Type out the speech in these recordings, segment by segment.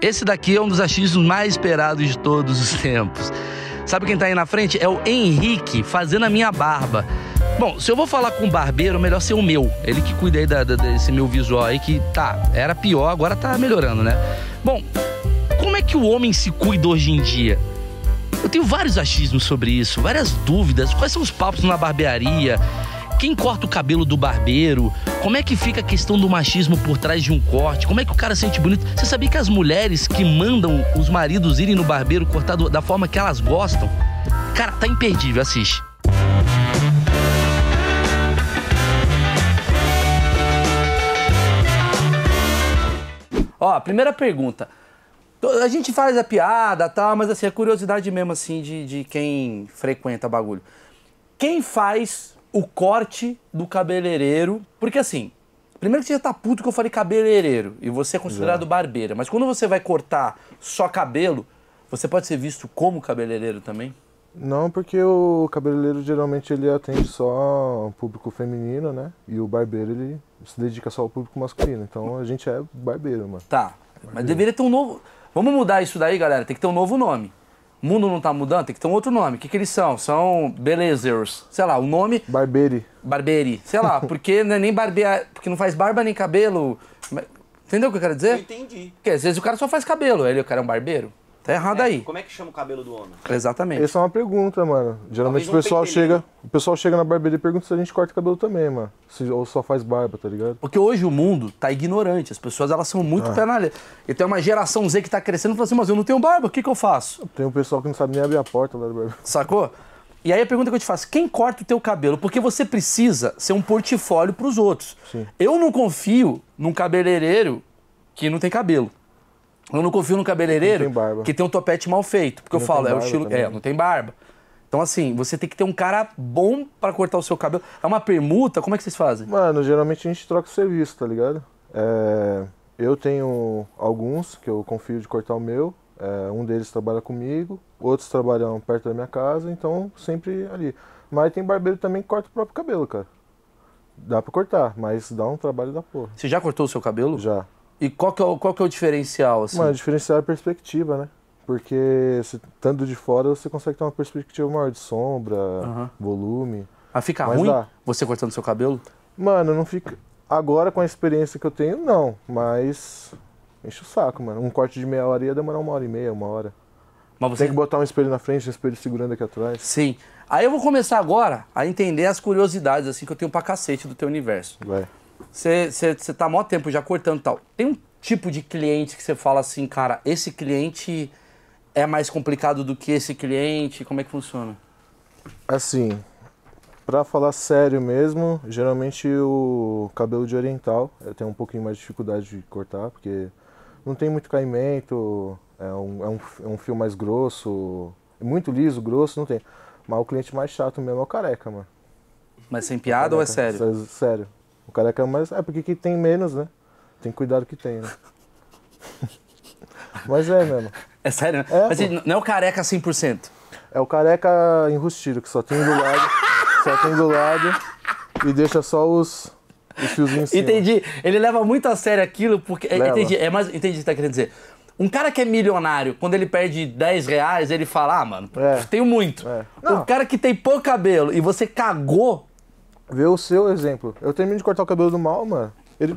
Esse daqui é um dos achismos mais esperados de todos os tempos. Sabe quem está aí na frente? É o Henrique, fazendo a minha barba. Bom, se eu vou falar com o barbeiro, melhor ser o meu. Ele que cuida aí da, da, desse meu visual aí, que tá, era pior, agora tá melhorando, né? Bom, como é que o homem se cuida hoje em dia? Eu tenho vários achismos sobre isso, várias dúvidas. Quais são os papos na barbearia? Quem corta o cabelo do barbeiro? Como é que fica a questão do machismo por trás de um corte? Como é que o cara sente bonito? Você sabia que as mulheres que mandam os maridos irem no barbeiro cortar da forma que elas gostam? Cara, tá imperdível, assiste. Ó, primeira pergunta. A gente faz a piada, tal, mas assim, a é curiosidade mesmo assim de, de quem frequenta bagulho. Quem faz o corte do cabeleireiro. Porque assim, primeiro que você já tá puto que eu falei cabeleireiro e você é considerado Exato. barbeira. Mas quando você vai cortar só cabelo, você pode ser visto como cabeleireiro também? Não, porque o cabeleireiro geralmente ele atende só o público feminino, né? E o barbeiro ele se dedica só ao público masculino. Então a gente é barbeiro, mano. Tá. Barbeiro. Mas deveria ter um novo. Vamos mudar isso daí, galera. Tem que ter um novo nome. O mundo não tá mudando, tem que ter um outro nome. O que, que eles são? São belezers. Sei lá, o nome. Barberi. Barberi. Sei lá, porque não é nem barbear. Porque não faz barba nem cabelo. Entendeu o que eu quero dizer? Eu entendi. Porque às vezes o cara só faz cabelo, ele o cara é um barbeiro. Tá errado é, aí. Como é que chama o cabelo do homem? Exatamente. Essa é uma pergunta, mano. Geralmente o pessoal chega, né? o pessoal chega na barbearia e pergunta se a gente corta o cabelo também, mano. Se, ou só faz barba, tá ligado? Porque hoje o mundo tá ignorante, as pessoas elas são muito ah. E tem uma geração Z que tá crescendo e fala assim: "Mas eu não tenho barba, o que que eu faço?" Tem um pessoal que não sabe nem abrir a porta lá do barbeiro. Sacou? E aí a pergunta que eu te faço, quem corta o teu cabelo? Porque você precisa ser um portfólio para os outros. Sim. Eu não confio num cabeleireiro que não tem cabelo. Eu não confio no cabeleireiro tem que tem um topete mal feito. Porque não eu falo, é o estilo. Também. É, não tem barba. Então, assim, você tem que ter um cara bom para cortar o seu cabelo. É uma permuta? Como é que vocês fazem? Mano, geralmente a gente troca o serviço, tá ligado? É, eu tenho alguns que eu confio de cortar o meu. É, um deles trabalha comigo, outros trabalham perto da minha casa, então sempre ali. Mas tem barbeiro também que corta o próprio cabelo, cara. Dá pra cortar, mas dá um trabalho da porra. Você já cortou o seu cabelo? Já. E qual que é o, qual que é o diferencial? Assim? Mano, o diferencial é a perspectiva, né? Porque se, tanto de fora você consegue ter uma perspectiva maior de sombra, uhum. volume. Ah, fica mas ruim dá. você cortando seu cabelo? Mano, não fica. Agora com a experiência que eu tenho, não. Mas. Enche o saco, mano. Um corte de meia hora ia demorar uma hora e meia, uma hora. Mas você... Tem que botar um espelho na frente, um espelho segurando aqui atrás. Sim. Aí eu vou começar agora a entender as curiosidades assim que eu tenho pra cacete do teu universo. Vai. Você tá mó tempo já cortando tal. Tem um tipo de cliente que você fala assim, cara, esse cliente é mais complicado do que esse cliente? Como é que funciona? Assim, para falar sério mesmo, geralmente o cabelo de oriental eu tenho um pouquinho mais de dificuldade de cortar, porque não tem muito caimento, é um, é um, é um fio mais grosso, muito liso, grosso, não tem. Mas o cliente mais chato mesmo é o careca, mano. Mas sem piada ou é sério? Sério. O careca mais. É porque aqui tem menos, né? Tem que cuidar do que tem, né? Mas é mesmo. É sério, né? É, Mas não é o careca 100%. É o careca enrustido, que só tem do lado. só tem do lado. E deixa só os. Os fiozinhos Entendi. Ele leva muito a sério aquilo, porque. É, leva. Entendi. É mais... Entendi o que você tá querendo dizer. Um cara que é milionário, quando ele perde 10 reais, ele fala, ah, mano, é. tenho muito. É. Um cara que tem pouco cabelo e você cagou Vê o seu exemplo. Eu termino de cortar o cabelo do mal, mano. Ele.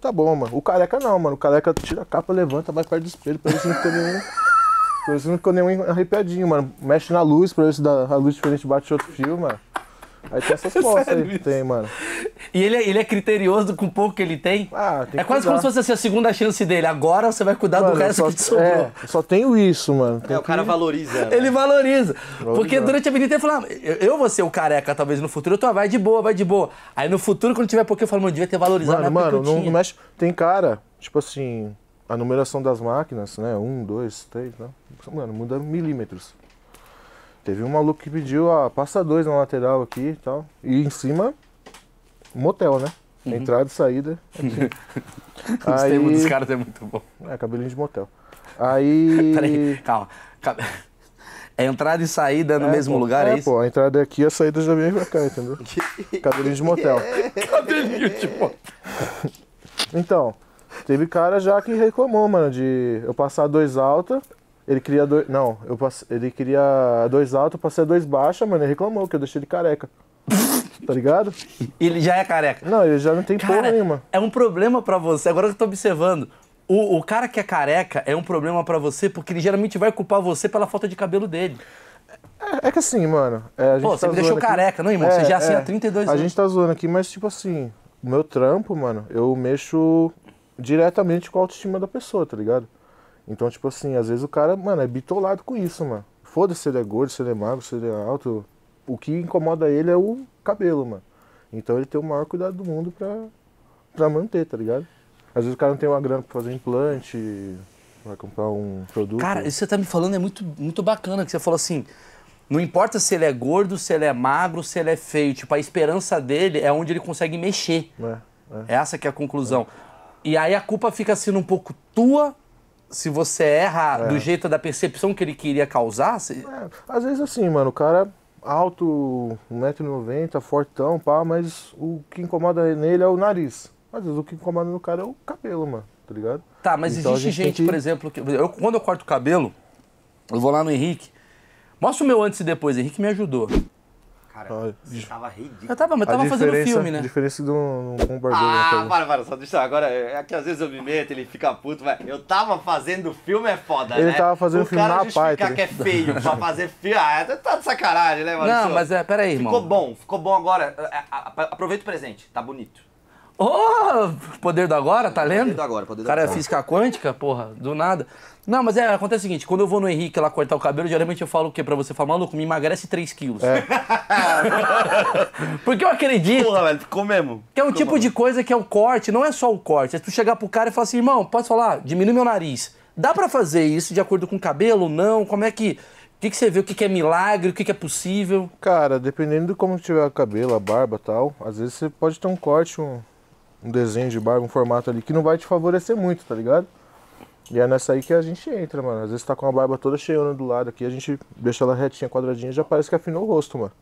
Tá bom, mano. O careca não, mano. O careca tira a capa, levanta, vai perto do espelho pra ver se não ficou nenhum. pra ver se não ficou nenhum arrepiadinho, mano. Mexe na luz pra ver se dá, a luz diferente bate outro fio, mano. Aí tem essas postas é aí que tem, mano. E ele é, ele é criterioso com o pouco que ele tem? Ah, tem É quase cuidar. como se fosse assim, a segunda chance dele. Agora você vai cuidar mano, do resto só, que te sobrou. É, só tenho isso, mano. Tem é, o cara que... valoriza. Né? Ele valoriza. Porque durante a vida inteira ele fala, ah, eu vou ser o careca talvez no futuro, eu tô, ah, vai de boa, vai de boa. Aí no futuro, quando tiver pouco, eu falo, mano, eu devia ter valorizado mano, mano, não, não mexe. Tem cara, tipo assim, a numeração das máquinas, né? Um, dois, três, né? Mano, muda milímetros. Teve um maluco que pediu, a passa dois na lateral aqui e tal. E em cima, motel, né? Uhum. Entrada e saída. Aí... O termo dos caras é muito bom. É, cabelinho de motel. Aí. Peraí, calma. É entrada e saída no é, mesmo pô, lugar, é, é isso? Pô, a entrada é aqui e a saída já vem pra cá, entendeu? cabelinho de motel. cabelinho de motel. então, teve cara já que reclamou, mano, de eu passar dois alta ele queria dois. Não, eu passe... ele queria dois altos, passei dois baixos, mano. Ele reclamou que eu deixei ele careca. tá ligado? Ele já é careca. Não, ele já não tem Cara, porra nenhuma. É um problema para você, agora que eu tô observando. O, o cara que é careca é um problema para você porque ele geralmente vai culpar você pela falta de cabelo dele. É, é que assim, mano. É, Pô, tá você me deixou aqui. careca, não, irmão? É, você já é assim há 32 a anos. A gente tá zoando aqui, mas tipo assim, o meu trampo, mano, eu mexo diretamente com a autoestima da pessoa, tá ligado? Então, tipo assim, às vezes o cara, mano, é bitolado com isso, mano. Foda-se se ele é gordo, se ele é magro, se ele é alto. O que incomoda ele é o cabelo, mano. Então ele tem o maior cuidado do mundo pra, pra manter, tá ligado? Às vezes o cara não tem uma grana pra fazer implante, vai comprar um produto. Cara, isso que você tá me falando é muito, muito bacana, que você falou assim, não importa se ele é gordo, se ele é magro, se ele é feio, tipo, a esperança dele é onde ele consegue mexer. É, é. Essa que é a conclusão. É. E aí a culpa fica sendo um pouco tua se você erra é. do jeito da percepção que ele queria causar. Se... É, às vezes assim, mano, o cara alto, 1,90m, fortão, pá, mas o que incomoda nele é o nariz. Às vezes o que incomoda no cara é o cabelo, mano, tá ligado? Tá, mas então, existe gente, que... por exemplo, que. Eu, quando eu corto o cabelo, eu vou lá no Henrique. Mostra o meu antes e depois, Henrique me ajudou. Cara, Olha. você tava ridículo. Eu tava, mas tava fazendo filme, né? A diferença de um, bombardeiro. É ah, para, para, só deixa agora. É, é que às vezes eu me meto, ele fica puto, vai eu tava fazendo filme é foda, ele né? Ele tava fazendo o filme na pátria. O cara que é feio pra fazer filme, ah, é, tá de sacanagem, né, mano? Não, mas é, peraí, irmão. Ficou bom, ficou bom agora. Aproveita o presente, tá bonito. Oh, poder do agora, tá lendo? Poder do agora, poder do Cara, é física quântica, porra, do nada. Não, mas é, acontece o seguinte, quando eu vou no Henrique lá cortar o cabelo, geralmente eu falo o quê pra você? falar maluco, me emagrece 3 quilos. É. Porque eu acredito. Porra, velho, ficou mesmo. Que é um ficou tipo de coisa que é o corte, não é só o corte. É tu chegar pro cara e falar assim, irmão, posso falar? Diminui meu nariz. Dá para fazer isso de acordo com o cabelo? Não? Como é que... O que, que, você vê? O que, que é milagre? O que, que, é possível? Cara, dependendo de como tiver o cabelo, a barba tal, às vezes você pode ter um corte, um, um desenho de barba, um formato ali que não vai te favorecer muito, tá ligado? E é nessa aí que a gente entra, mano. Às vezes tá com a barba toda cheiona do lado aqui, a gente deixa ela retinha, quadradinha, já parece que afinou o rosto, mano.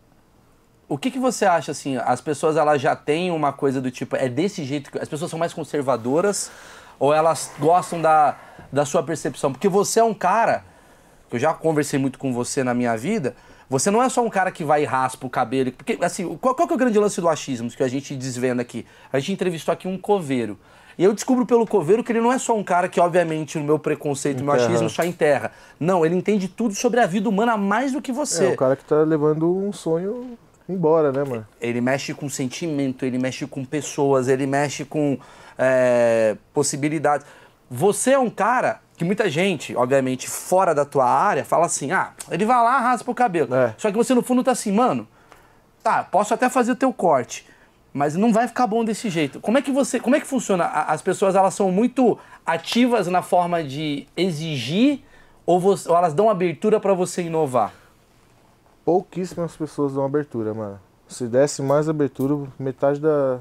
O que, que você acha, assim, as pessoas elas já têm uma coisa do tipo, é desse jeito que as pessoas são mais conservadoras ou elas gostam da, da sua percepção? Porque você é um cara, que eu já conversei muito com você na minha vida, você não é só um cara que vai e raspa o cabelo. Porque, assim, qual, qual que é o grande lance do achismo que a gente desvenda aqui? A gente entrevistou aqui um coveiro. E eu descubro pelo coveiro que ele não é só um cara que, obviamente, no meu preconceito, no meu achismo, só enterra. Não, ele entende tudo sobre a vida humana mais do que você. É, o cara que tá levando um sonho embora, né, mano? Ele mexe com sentimento, ele mexe com pessoas, ele mexe com é, possibilidades. Você é um cara que muita gente, obviamente, fora da tua área, fala assim: ah, ele vai lá, raspa o cabelo. É. Só que você no fundo tá assim, mano, tá, posso até fazer o teu corte, mas não vai ficar bom desse jeito. Como é que você, como é que funciona? As pessoas elas são muito ativas na forma de exigir ou, você, ou elas dão abertura para você inovar? Pouquíssimas pessoas dão abertura, mano. Se desse mais abertura, metade da,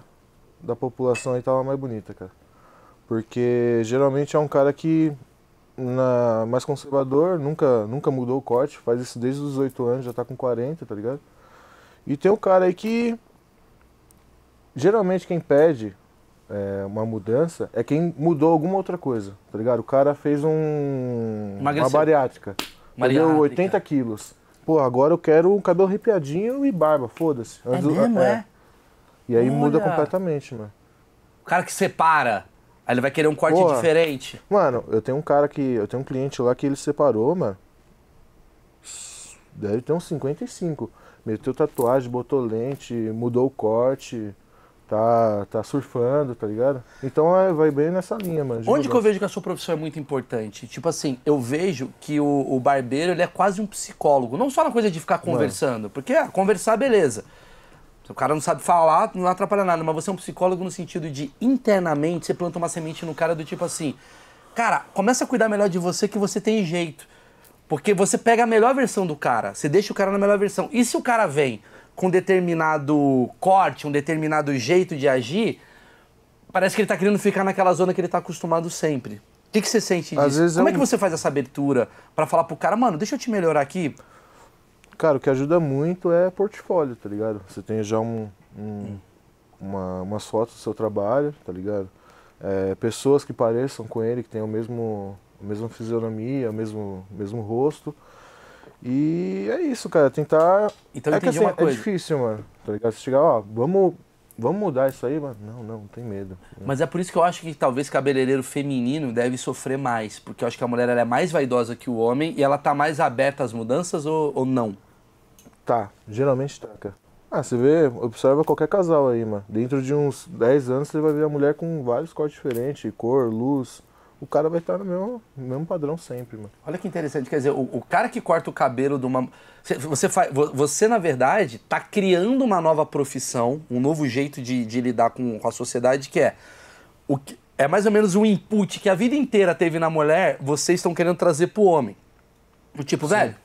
da população aí tava mais bonita, cara. Porque geralmente é um cara que na, mais conservador, nunca, nunca mudou o corte, faz isso desde os 18 anos, já tá com 40, tá ligado? E tem um cara aí que. Geralmente quem pede é, uma mudança é quem mudou alguma outra coisa, tá ligado? O cara fez um. Emagreceu. Uma bariátrica. Deu 80 quilos. Pô, agora eu quero um cabelo arrepiadinho e barba, foda-se. É mesmo, é, é. é. E aí Olha. muda completamente, mano. O cara que separa Aí ele vai querer um corte diferente. Mano, eu tenho um cara que. Eu tenho um cliente lá que ele separou, mano. Deve ter uns 55. Meteu tatuagem, botou lente, mudou o corte. Tá, tá surfando, tá ligado? Então é, vai bem nessa linha, mano. Onde que eu vejo que a sua profissão é muito importante? Tipo assim, eu vejo que o, o barbeiro ele é quase um psicólogo. Não só na coisa de ficar conversando, mano. porque ah, conversar, beleza. Se o cara não sabe falar, não atrapalha nada, mas você é um psicólogo no sentido de internamente você planta uma semente no cara do tipo assim: "Cara, começa a cuidar melhor de você que você tem jeito". Porque você pega a melhor versão do cara, você deixa o cara na melhor versão. E se o cara vem com determinado corte, um determinado jeito de agir, parece que ele tá querendo ficar naquela zona que ele tá acostumado sempre. O que, que você sente disso? É Como eu... é que você faz essa abertura para falar pro cara, mano, deixa eu te melhorar aqui? Cara, o que ajuda muito é portfólio, tá ligado? Você tem já um, um uma, umas fotos do seu trabalho, tá ligado? É, pessoas que pareçam com ele, que tenham o mesmo, a mesma fisionomia, o mesmo, mesmo rosto. E é isso, cara, tentar. Então é que assim, é difícil, mano. Tá ligado? Você chegar, ó, vamos, vamos mudar isso aí, mano. Não, não, não tem medo. Né? Mas é por isso que eu acho que talvez cabeleireiro feminino deve sofrer mais, porque eu acho que a mulher é mais vaidosa que o homem e ela tá mais aberta às mudanças ou, ou não? Tá, geralmente taca. Ah, você vê, observa qualquer casal aí, mano. Dentro de uns 10 anos você vai ver a mulher com vários cortes diferentes, cor, luz. O cara vai estar no mesmo, mesmo padrão sempre, mano. Olha que interessante, quer dizer, o, o cara que corta o cabelo de uma. Você, você, faz, você, na verdade, tá criando uma nova profissão, um novo jeito de, de lidar com, com a sociedade, que é. O que, é mais ou menos um input que a vida inteira teve na mulher, vocês estão querendo trazer pro homem. O tipo, Sim. velho,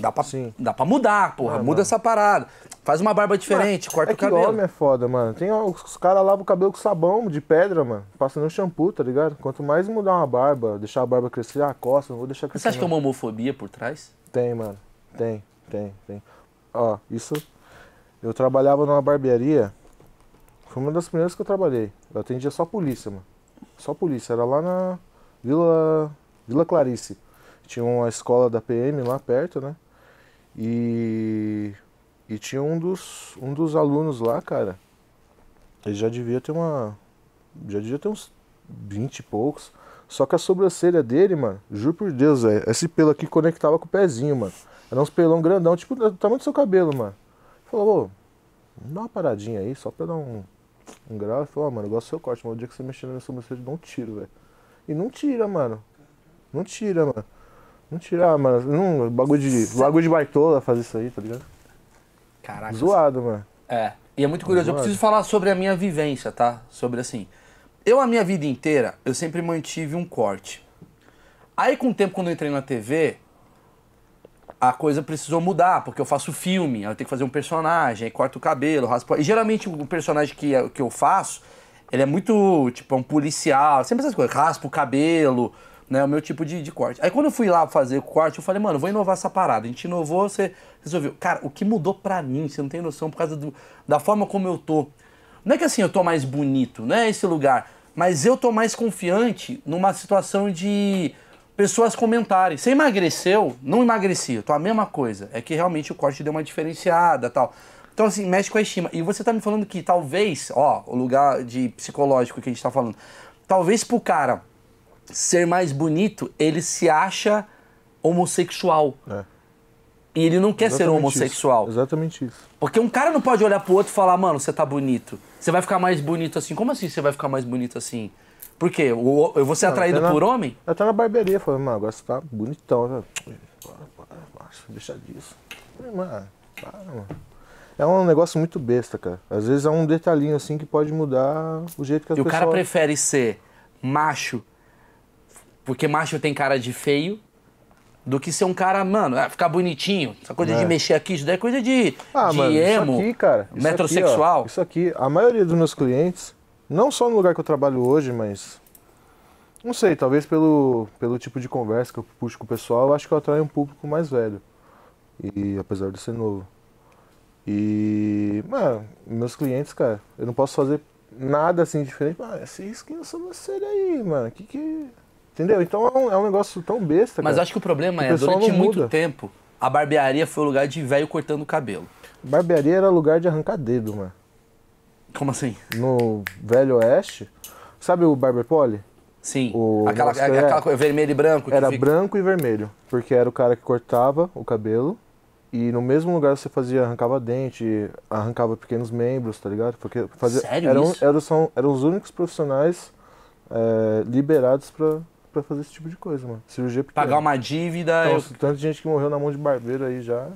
Dá pra, Sim. Dá pra mudar, porra. Ah, muda mano. essa parada. Faz uma barba diferente, mano, corta é o cabelo. homem é foda, mano. Tem os caras lavam o cabelo com sabão de pedra, mano. Passando shampoo, tá ligado? Quanto mais mudar uma barba, deixar a barba crescer, a costa, não vou deixar crescer. Você acha não. que é uma homofobia por trás? Tem, mano. Tem, tem, tem. Ó, isso. Eu trabalhava numa barbearia. Foi uma das primeiras que eu trabalhei. Eu atendia só polícia, mano. Só polícia. Era lá na Vila, Vila Clarice. Tinha uma escola da PM lá perto, né? E, e tinha um dos, um dos alunos lá, cara. Ele já devia ter uma. Já devia ter uns 20 e poucos. Só que a sobrancelha dele, mano, juro por Deus, é Esse pelo aqui conectava com o pezinho, mano. Era uns pelão grandão, tipo do tamanho do seu cabelo, mano. Falou, ô, dá uma paradinha aí, só pra dar um, um grau. Ele falou, ó, oh, mano, eu gosto do seu corte, mas o dia que você mexer na minha sobrancelha, dá um tiro, velho. E não tira, mano. Não tira, mano. Não tirar, mano. Não, bagulho de, Cê... bagulho de baitola fazer isso aí, tá ligado? Caraca. Zoado, mano. É. E é muito curioso. Zoado. Eu preciso falar sobre a minha vivência, tá? Sobre assim. Eu, a minha vida inteira, eu sempre mantive um corte. Aí, com o tempo, quando eu entrei na TV, a coisa precisou mudar, porque eu faço filme, eu tenho que fazer um personagem, aí corto o cabelo, raspo. E geralmente o personagem que, é, que eu faço, ele é muito, tipo, é um policial, sempre essas coisas, raspa o cabelo, né? O meu tipo de, de corte. Aí quando eu fui lá fazer o corte, eu falei, mano, vou inovar essa parada. A gente inovou, você resolveu. Cara, o que mudou pra mim, você não tem noção, por causa do, da forma como eu tô. Não é que assim eu tô mais bonito, não é esse lugar. Mas eu tô mais confiante numa situação de pessoas comentarem. Você emagreceu? Não emagreci, eu tô a mesma coisa. É que realmente o corte deu uma diferenciada tal. Então, assim, mexe com a estima. E você tá me falando que talvez, ó, o lugar de psicológico que a gente tá falando, talvez pro cara ser mais bonito, ele se acha homossexual. É. E ele não quer Exatamente ser homossexual. Isso. Exatamente isso. Porque um cara não pode olhar pro outro e falar, mano, você tá bonito. Você vai ficar mais bonito assim. Como assim você vai ficar mais bonito assim? Por quê? Eu, vou ser não, atraído tá por homem? Eu tava na barbearia falando, mano, agora você tá bonitão. Né? Para, para, deixa disso. Mano, para, mano. É um negócio muito besta, cara. Às vezes é um detalhinho assim que pode mudar o jeito que as pessoas... E o cara prefere ser macho porque macho tem cara de feio, do que ser um cara, mano, ah, ficar bonitinho. Essa coisa é. de mexer aqui, isso daí é coisa de, ah, de mano, emo, isso aqui, cara, isso metrosexual. Aqui, ó, isso aqui, a maioria dos meus clientes, não só no lugar que eu trabalho hoje, mas. Não sei, talvez pelo, pelo tipo de conversa que eu puxo com o pessoal, eu acho que eu atraio um público mais velho. E apesar de ser novo. E. Mano, meus clientes, cara, eu não posso fazer nada assim diferente. Mano, ah, esse skin é sobre você aí, mano. Que que. Entendeu? Então é um, é um negócio tão besta. Mas acho que o problema que é, o durante muito muda. tempo, a barbearia foi o lugar de velho cortando o cabelo. Barbearia era lugar de arrancar dedo, mano. Como assim? No Velho Oeste. Sabe o Barber Poli? Sim. O aquela, aquela é. coisa, vermelho e branco. Era fica... branco e vermelho. Porque era o cara que cortava o cabelo. E no mesmo lugar você fazia, arrancava dente, arrancava pequenos membros, tá ligado? Porque fazia, Sério eram, isso? Eram, eram, eram os únicos profissionais é, liberados pra, para fazer esse tipo de coisa, mano. Cirurgia pequena. Pagar uma dívida. Então, eu... Tanta gente que morreu na mão de barbeiro aí já.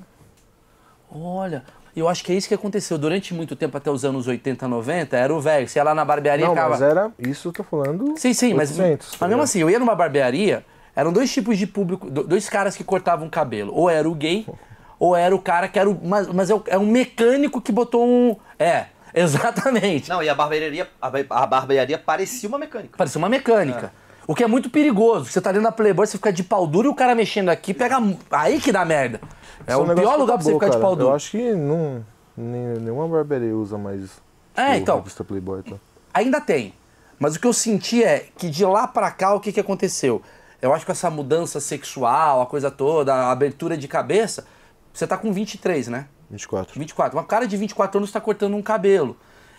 Olha, eu acho que é isso que aconteceu durante muito tempo, até os anos 80, 90, era o velho. Você ia lá na barbearia Não, e mas era... Isso eu tô falando... Sim, sim, 800, mas... Mas mesmo tá assim, eu ia numa barbearia, eram dois tipos de público, dois caras que cortavam cabelo. Ou era o gay, ou era o cara que era o... Mas, mas é, é um mecânico que botou um... É, exatamente. Não, e a barbearia, a barbearia parecia uma mecânica. Parecia uma mecânica. É. O que é muito perigoso. Você tá ali na Playboy, você fica de pau duro e o cara mexendo aqui pega. Aí que dá merda. É, é o pior lugar pra você boa, ficar cara. de pau duro. Eu acho que não, nenhuma barbearia usa mais. É, então. Playboy, tá? Ainda tem. Mas o que eu senti é que de lá pra cá, o que, que aconteceu? Eu acho que essa mudança sexual, a coisa toda, a abertura de cabeça. Você tá com 23, né? 24. 24. Uma cara de 24 anos tá cortando um cabelo.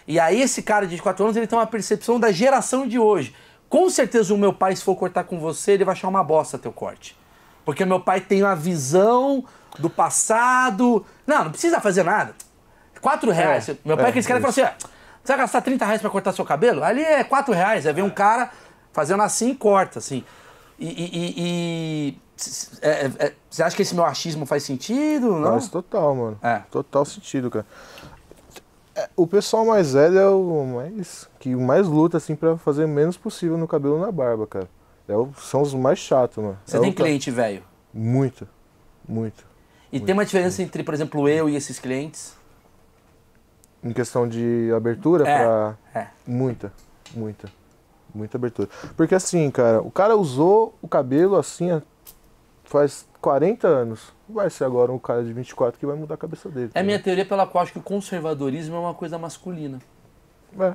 E aí esse cara de 24 anos, ele tem uma percepção da geração de hoje. Com certeza o meu pai, se for cortar com você, ele vai achar uma bosta teu corte. Porque meu pai tem uma visão do passado. Não, não precisa fazer nada. Quatro é, reais. É, meu pai é, é que eles querem falar assim: ah, você vai gastar 30 reais pra cortar seu cabelo? Ali é quatro reais. Aí vem um cara fazendo assim e corta, assim. E. e, e é, é, é, você acha que esse meu achismo faz sentido? Não? Faz total, mano. É. Total sentido, cara. É, o pessoal mais velho é o mais que mais luta assim para fazer o menos possível no cabelo e na barba, cara. É o, são os mais chatos, mano. Você é tem cliente ca... velho? Muito. Muito. E muito, tem uma diferença muito. entre, por exemplo, eu e esses clientes? Em questão de abertura é, é. muita, muita, muita abertura. Porque assim, cara, o cara usou o cabelo assim faz 40 anos, vai ser agora um cara de 24 que vai mudar a cabeça dele. É a minha teoria pela qual acho que o conservadorismo é uma coisa masculina. É.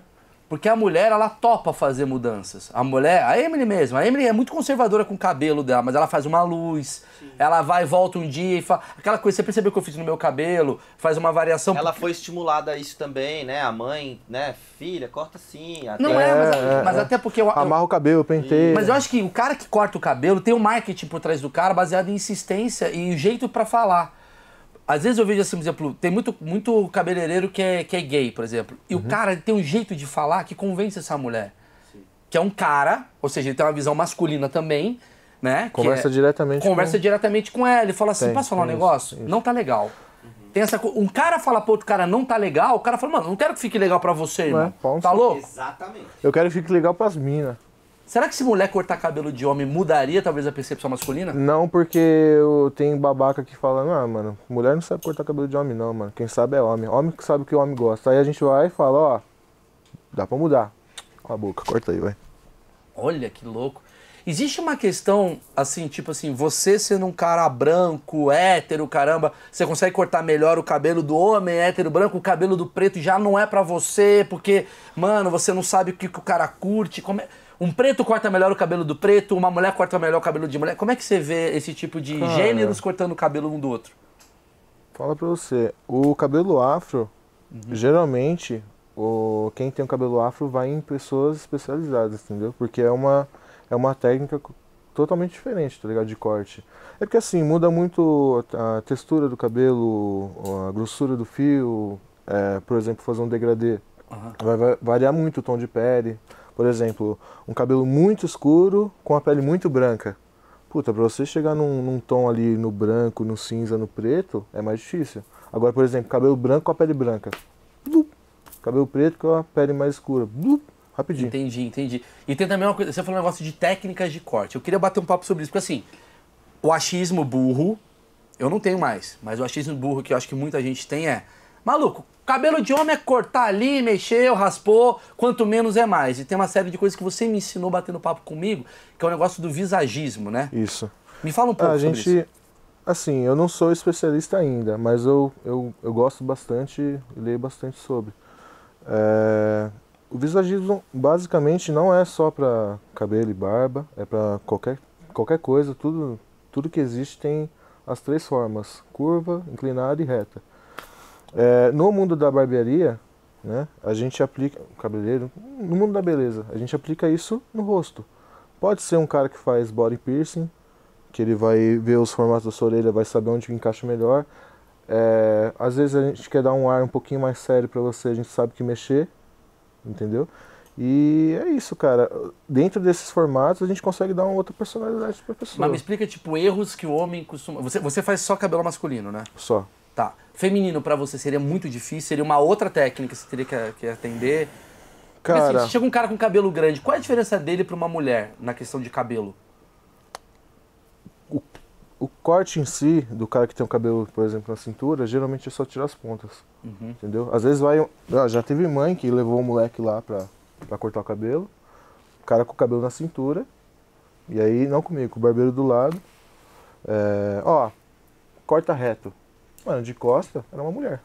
Porque a mulher, ela topa fazer mudanças. A mulher, a Emily mesmo, a Emily é muito conservadora com o cabelo dela, mas ela faz uma luz, Sim. ela vai, volta um dia e fala. Aquela coisa, você percebeu que eu fiz no meu cabelo, faz uma variação. Ela porque... foi estimulada a isso também, né? A mãe, né? Filha, corta assim. Até... Não é, mas, é, é mas é. até porque. Eu, Amarra o cabelo, pentei. Mas eu acho que o cara que corta o cabelo tem um marketing por trás do cara baseado em insistência e jeito para falar. Às vezes eu vejo assim, por exemplo, tem muito, muito cabeleireiro que é, que é gay, por exemplo. E uhum. o cara tem um jeito de falar que convence essa mulher. Sim. Que é um cara, ou seja, ele tem uma visão masculina também, né? Conversa é, diretamente Conversa com... diretamente com ela. Ele fala assim, tem, posso falar um isso, negócio? Isso. Não tá legal. Tem essa Um cara fala pro outro cara não tá legal, o cara fala, mano, não quero que fique legal pra você, é? irmão. É, tá louco? Exatamente. Eu quero que fique legal pras minas. Será que se mulher cortar cabelo de homem mudaria talvez a percepção masculina? Não, porque eu tenho babaca que fala, ah, mano, mulher não sabe cortar cabelo de homem, não, mano. Quem sabe é homem. Homem que sabe o que o homem gosta. Aí a gente vai e fala, ó, dá pra mudar. Ó a boca, corta aí, vai. Olha que louco. Existe uma questão, assim, tipo assim, você sendo um cara branco, hétero, caramba, você consegue cortar melhor o cabelo do homem hétero branco, o cabelo do preto já não é para você, porque, mano, você não sabe o que, que o cara curte. Como é... Um preto corta melhor o cabelo do preto, uma mulher corta melhor o cabelo de mulher. Como é que você vê esse tipo de Cara, gêneros cortando o cabelo um do outro? Fala pra você, o cabelo afro, uhum. geralmente, o, quem tem o cabelo afro vai em pessoas especializadas, entendeu? Porque é uma, é uma técnica totalmente diferente, tá ligado? De corte. É porque assim, muda muito a textura do cabelo, a grossura do fio, é, por exemplo, fazer um degradê. Uhum. Vai variar muito o tom de pele. Por exemplo, um cabelo muito escuro com a pele muito branca. Puta, pra você chegar num, num tom ali no branco, no cinza, no preto, é mais difícil. Agora, por exemplo, cabelo branco com a pele branca. Blup. Cabelo preto com a pele mais escura. Blup. Rapidinho. Entendi, entendi. E tem também uma coisa, você falou um negócio de técnicas de corte. Eu queria bater um papo sobre isso, porque assim, o achismo burro, eu não tenho mais, mas o achismo burro que eu acho que muita gente tem é, maluco, Cabelo de homem é cortar ali, mexer, raspou, quanto menos é mais. E tem uma série de coisas que você me ensinou batendo papo comigo, que é o negócio do visagismo, né? Isso. Me fala um pouco a sobre gente, isso. Assim, eu não sou especialista ainda, mas eu, eu, eu gosto bastante e leio bastante sobre. É, o visagismo basicamente não é só para cabelo e barba, é para qualquer, qualquer coisa, tudo, tudo que existe tem as três formas, curva, inclinada e reta. É, no mundo da barbearia, né, a gente aplica. Cabeleireiro, no mundo da beleza, a gente aplica isso no rosto. Pode ser um cara que faz body piercing, que ele vai ver os formatos da sua orelha, vai saber onde encaixa melhor. É, às vezes a gente quer dar um ar um pouquinho mais sério para você, a gente sabe que mexer, entendeu? E é isso, cara. Dentro desses formatos, a gente consegue dar uma outra personalidade pra pessoa. Mas me explica, tipo, erros que o homem costuma. Você, você faz só cabelo masculino, né? Só. Tá. Feminino para você seria muito difícil? Seria uma outra técnica que você teria que, que atender? Cara... Porque, assim, chega um cara com cabelo grande, qual é a diferença dele para uma mulher na questão de cabelo? O, corte em si, do cara que tem o cabelo, por exemplo, na cintura, geralmente é só tirar as pontas. Uhum. Entendeu? Às vezes vai. Ah, já teve mãe que levou o moleque lá pra, pra cortar o cabelo. O cara com o cabelo na cintura. E aí, não comigo, com o barbeiro do lado. É, ó, corta reto. Mano, de costa era uma mulher.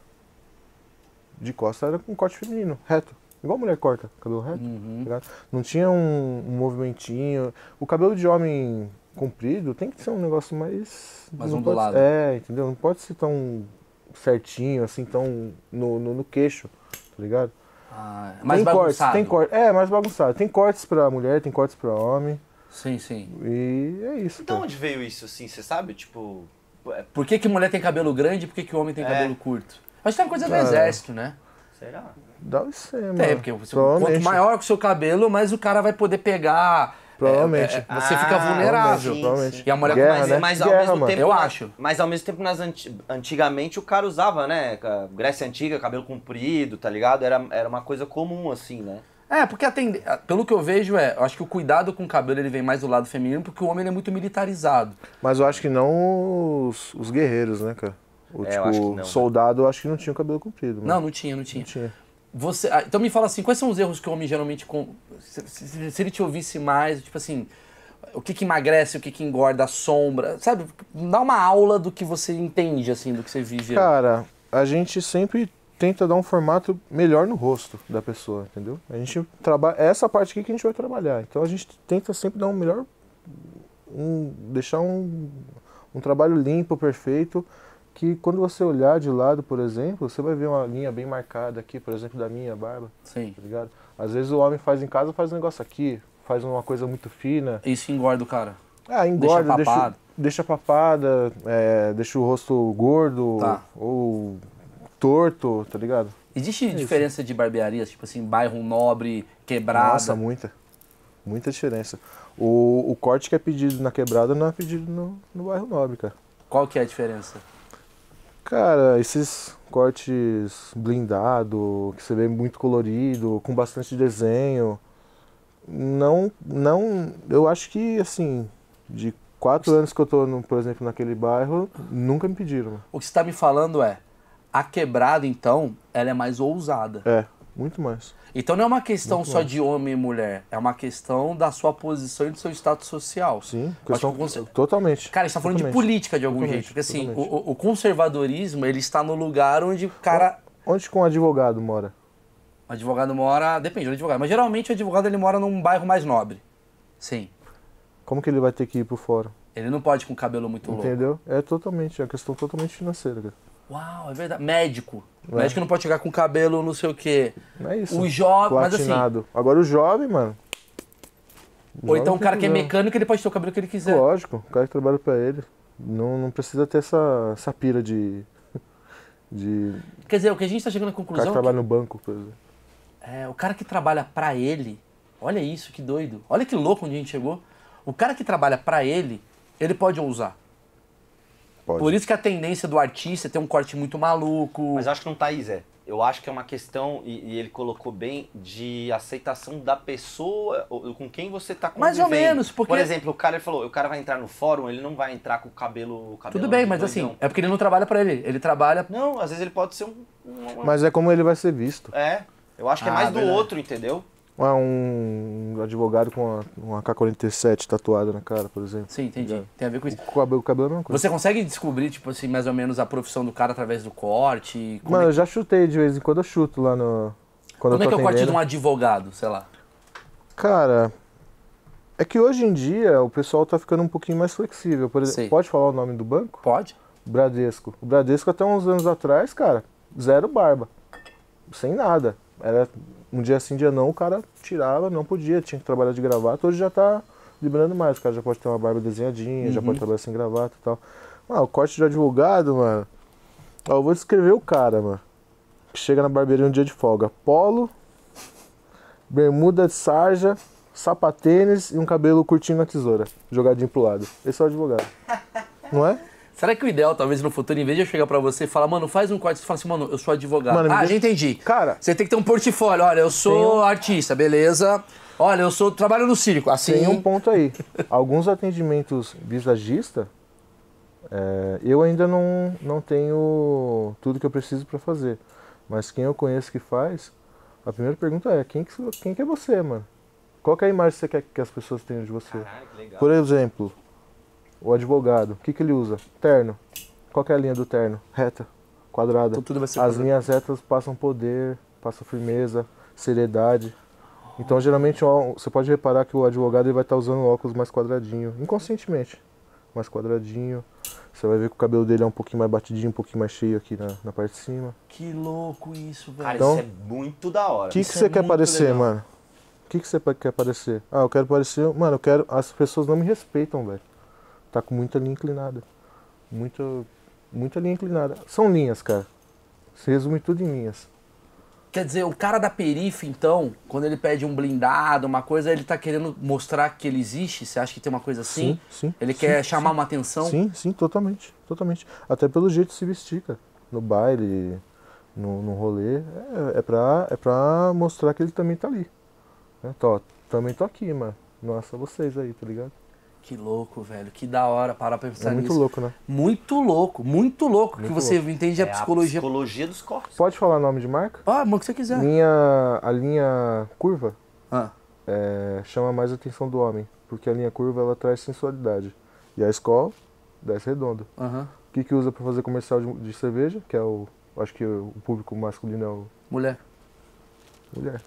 De costa era com corte feminino, reto. Igual mulher corta, cabelo reto. Uhum. Tá não tinha um, um, movimentinho. O cabelo de homem comprido tem que ser um negócio mais. Mais ondulado. Pode, é, entendeu? Não pode ser tão certinho, assim, tão no, no, no queixo, tá ligado? Ah, é mais tem bagunçado. cortes, tem cortes. É, mais bagunçado. Tem cortes pra mulher, tem cortes pra homem. Sim, sim. E é isso. Então, cara. onde veio isso, assim? Você sabe? Tipo, por que, que mulher tem cabelo grande e por que, que homem tem é. cabelo curto? Acho que é uma coisa do é. exército, né? Será? Deve ser, mano. Tem, porque quanto maior o seu cabelo, mais o cara vai poder pegar. É, Provavelmente. É, é você ah, fica vulnerável. Provavelmente. E a mulher Guerra, mas, né? mas ao Guerra, mesmo mano. tempo. Eu acho. Mas ao mesmo tempo, nas anti antigamente o cara usava, né? Grécia Antiga, cabelo comprido, tá ligado? Era, era uma coisa comum, assim, né? É, porque ah, pelo que eu vejo é, eu acho que o cuidado com o cabelo ele vem mais do lado feminino, porque o homem é muito militarizado. Mas eu acho que não os, os guerreiros, né, cara? O é, tipo, eu acho que não, né? soldado, eu acho que não tinha o cabelo comprido. Não, não tinha, não tinha. Não tinha. Você, ah, então me fala assim, quais são os erros que o homem geralmente com, se, se, se ele te ouvisse mais, tipo assim, o que, que emagrece, o que, que engorda, a sombra, sabe? Dá uma aula do que você entende assim, do que você vive. Né? Cara, a gente sempre tenta dar um formato melhor no rosto da pessoa, entendeu? A gente trabalha é essa parte aqui que a gente vai trabalhar. Então a gente tenta sempre dar um melhor um, deixar um, um trabalho limpo, perfeito, que quando você olhar de lado, por exemplo, você vai ver uma linha bem marcada aqui, por exemplo, da minha barba. Sim. Tá ligado? Às vezes o homem faz em casa, faz um negócio aqui, faz uma coisa muito fina. Isso engorda o cara. Ah, engorda, deixa papada, Deixa, deixa papada, é, deixa o rosto gordo, tá. ou torto, tá ligado? Existe é diferença de barbearias, tipo assim, bairro nobre, quebrada? Nossa, muita. Muita diferença. O, o corte que é pedido na quebrada não é pedido no, no bairro nobre, cara. Qual que é a diferença? Cara, esses cortes blindado, que você vê muito colorido, com bastante desenho. Não, não, eu acho que assim, de quatro anos que eu tô, no, por exemplo, naquele bairro, nunca me pediram. O que você tá me falando é, a quebrada, então, ela é mais ousada. É, muito mais. Então não é uma questão muito só mais. de homem e mulher, é uma questão da sua posição e do seu status social. Sim, questão cons... totalmente. Cara, a gente tá falando de política de algum totalmente, jeito, porque assim, o, o, conservadorismo, ele está no lugar onde o cara... Onde com um advogado mora? O advogado mora, depende do advogado, mas geralmente o advogado ele mora num bairro mais nobre. Sim. Como que ele vai ter que ir pro fórum? Ele não pode com o cabelo muito Entendeu? louco. Entendeu? É totalmente, é uma questão totalmente financeira, cara. Uau, é verdade. Médico. É. Médico não pode chegar com cabelo, não sei o quê. É isso. O jovem, mas assim. Agora o jovem, mano. Ou então o cara que é mecânico, ele pode ter o cabelo que ele quiser. Lógico, o cara que trabalha pra ele. Não, não precisa ter essa, essa pira de, de. Quer dizer, o que a gente tá chegando à conclusão. O cara que é trabalha que... no banco, por exemplo. É, o cara que trabalha pra ele. Olha isso, que doido. Olha que louco onde a gente chegou. O cara que trabalha pra ele, ele pode ousar. Pode. Por isso que a tendência do artista é ter um corte muito maluco. Mas acho que não tá aí, Zé. Eu acho que é uma questão, e, e ele colocou bem, de aceitação da pessoa com quem você tá convivendo. Mais ou menos, porque... Por exemplo, o cara ele falou, o cara vai entrar no fórum, ele não vai entrar com o cabelo... cabelo Tudo bem, mas assim, é porque ele não trabalha para ele. Ele trabalha... Não, às vezes ele pode ser um... um... Mas é como ele vai ser visto. É. Eu acho que é ah, é mais do outro, entendeu? Ah, um advogado com uma, uma K-47 tatuada na cara, por exemplo. Sim, entendi. Tem a ver com isso. O cabelo, o cabelo é uma coisa. Você consegue descobrir, tipo assim, mais ou menos a profissão do cara através do corte? Mano, é... eu já chutei de vez em quando, eu chuto lá no... Quando como é que é o corte de um advogado, sei lá? Cara, é que hoje em dia o pessoal tá ficando um pouquinho mais flexível. Por exemplo, Sim. pode falar o nome do banco? Pode. Bradesco. O Bradesco até uns anos atrás, cara, zero barba. Sem nada. Era um dia assim dia não, o cara tirava, não podia, tinha que trabalhar de gravata. Hoje já tá liberando mais, o cara já pode ter uma barba desenhadinha, uhum. já pode uhum. trabalhar sem gravata e tal. Ah, o corte de advogado, mano. Ó, eu vou descrever o cara, mano. Que chega na barbearia um dia de folga. Polo, bermuda de sarja, sapatênis e um cabelo curtinho na tesoura. Jogadinho pro lado. Esse é o advogado. Não é? Será que o ideal, talvez, no futuro, em vez de eu chegar pra você e falar, mano, faz um corte, você fala assim, mano, eu sou advogado. Mano, ah, deixa... já entendi. Cara. Você tem que ter um portfólio. Olha, eu sou um... artista, beleza. Olha, eu sou trabalho no circo. Assim. Tem um ponto aí. Alguns atendimentos visagista, é, eu ainda não, não tenho tudo que eu preciso para fazer. Mas quem eu conheço que faz, a primeira pergunta é: quem que, quem que é você, mano? Qual que é a imagem que você quer que as pessoas tenham de você? Caraca, Por exemplo, o advogado, o que, que ele usa? Terno. Qual é a linha do terno? Reta, quadrada. Então tudo vai ser As quadrado. linhas retas passam poder, passam firmeza, seriedade. Então geralmente você pode reparar que o advogado ele vai estar tá usando óculos mais quadradinho, inconscientemente, mais quadradinho. Você vai ver que o cabelo dele é um pouquinho mais batidinho, um pouquinho mais cheio aqui na, na parte de cima. Que louco isso, velho. Cara, então, isso é muito da hora. O é que, que você é quer parecer, legal. mano? O que, que você quer parecer? Ah, eu quero parecer. Mano, eu quero. As pessoas não me respeitam, velho. Tá com muita linha inclinada. muita muita linha inclinada. São linhas, cara. Se resume tudo em linhas. Quer dizer, o cara da perifa, então, quando ele pede um blindado, uma coisa, ele tá querendo mostrar que ele existe? Você acha que tem uma coisa assim? Sim, sim. Ele sim, quer chamar sim. uma atenção? Sim, sim, totalmente. Totalmente. Até pelo jeito de se vestir, cara. No baile, no, no rolê. É, é, pra, é pra mostrar que ele também tá ali. É, tô, também tô aqui, mano. Nossa, vocês aí, tá ligado? Que louco, velho. Que da hora parar pra pensar é muito nisso. Muito louco, né? Muito louco, muito louco. Muito que você louco. entende é a psicologia. A psicologia dos corpos. Pode falar nome de marca? Ah, mano, que você quiser. Linha, a linha curva ah. é, chama mais a atenção do homem, porque a linha curva ela traz sensualidade. E a escola desce redonda. O uh -huh. que, que usa para fazer comercial de, de cerveja? Que é o. Acho que o público masculino é o. Mulher. Mulher.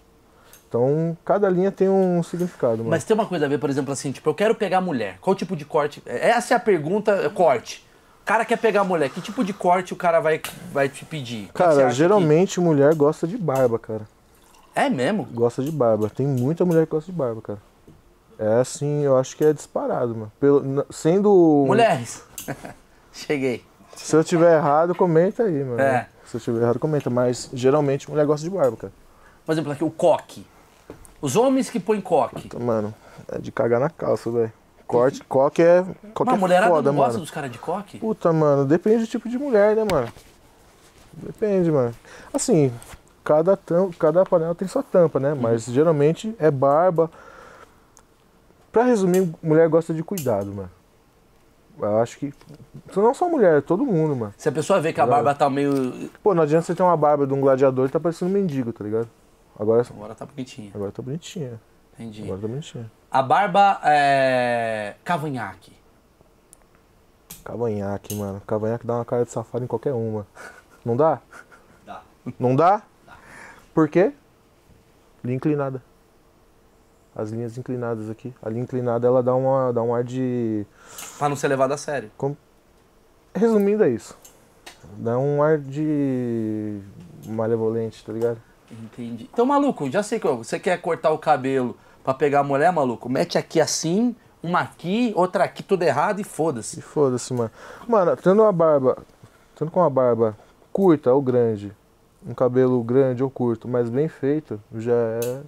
Então, cada linha tem um significado. Mano. Mas tem uma coisa a ver, por exemplo, assim, tipo, eu quero pegar mulher. Qual tipo de corte? É, essa é a pergunta, é corte. O cara quer pegar mulher, que tipo de corte o cara vai, vai te pedir? cara, geralmente que... mulher gosta de barba, cara. É mesmo? Gosta de barba. Tem muita mulher que gosta de barba, cara. É assim, eu acho que é disparado, mano. Pelo, sendo. Mulheres! Cheguei. Se eu tiver errado, comenta aí, mano. É. Se eu tiver errado, comenta. Mas geralmente mulher gosta de barba, cara. Por exemplo, aqui o coque. Os homens que põem coque. Mano, é de cagar na calça, velho. Corte, coque é. Coque Mas é mulherada foda, não gosta mano. dos caras de coque? Puta, mano, depende do tipo de mulher, né, mano? Depende, mano. Assim, cada, tampa, cada panela tem sua tampa, né? Uhum. Mas geralmente é barba. Pra resumir, mulher gosta de cuidado, mano. Eu acho que. Não só mulher, é todo mundo, mano. Se a pessoa vê que a tá barba tá meio. Pô, não adianta você ter uma barba de um gladiador e tá parecendo um mendigo, tá ligado? Agora, agora tá bonitinha. Agora tá bonitinha. Entendi. Agora tá bonitinha. A barba é. cavanhaque. Cavanhaque, mano. Cavanhaque dá uma cara de safado em qualquer uma. Não dá? Dá. Não dá? Dá. Por quê? Linha inclinada. As linhas inclinadas aqui. A linha inclinada ela dá, uma, dá um ar de. Pra não ser levado a sério. Resumindo, é isso. Dá um ar de. malevolente, tá ligado? Entendi. Então, maluco, já sei que você quer cortar o cabelo pra pegar a mulher, maluco, mete aqui assim, uma aqui, outra aqui, tudo errado e foda-se. E foda-se, mano. Mano, tendo uma barba, tendo com uma barba curta ou grande, um cabelo grande ou curto, mas bem feito, já é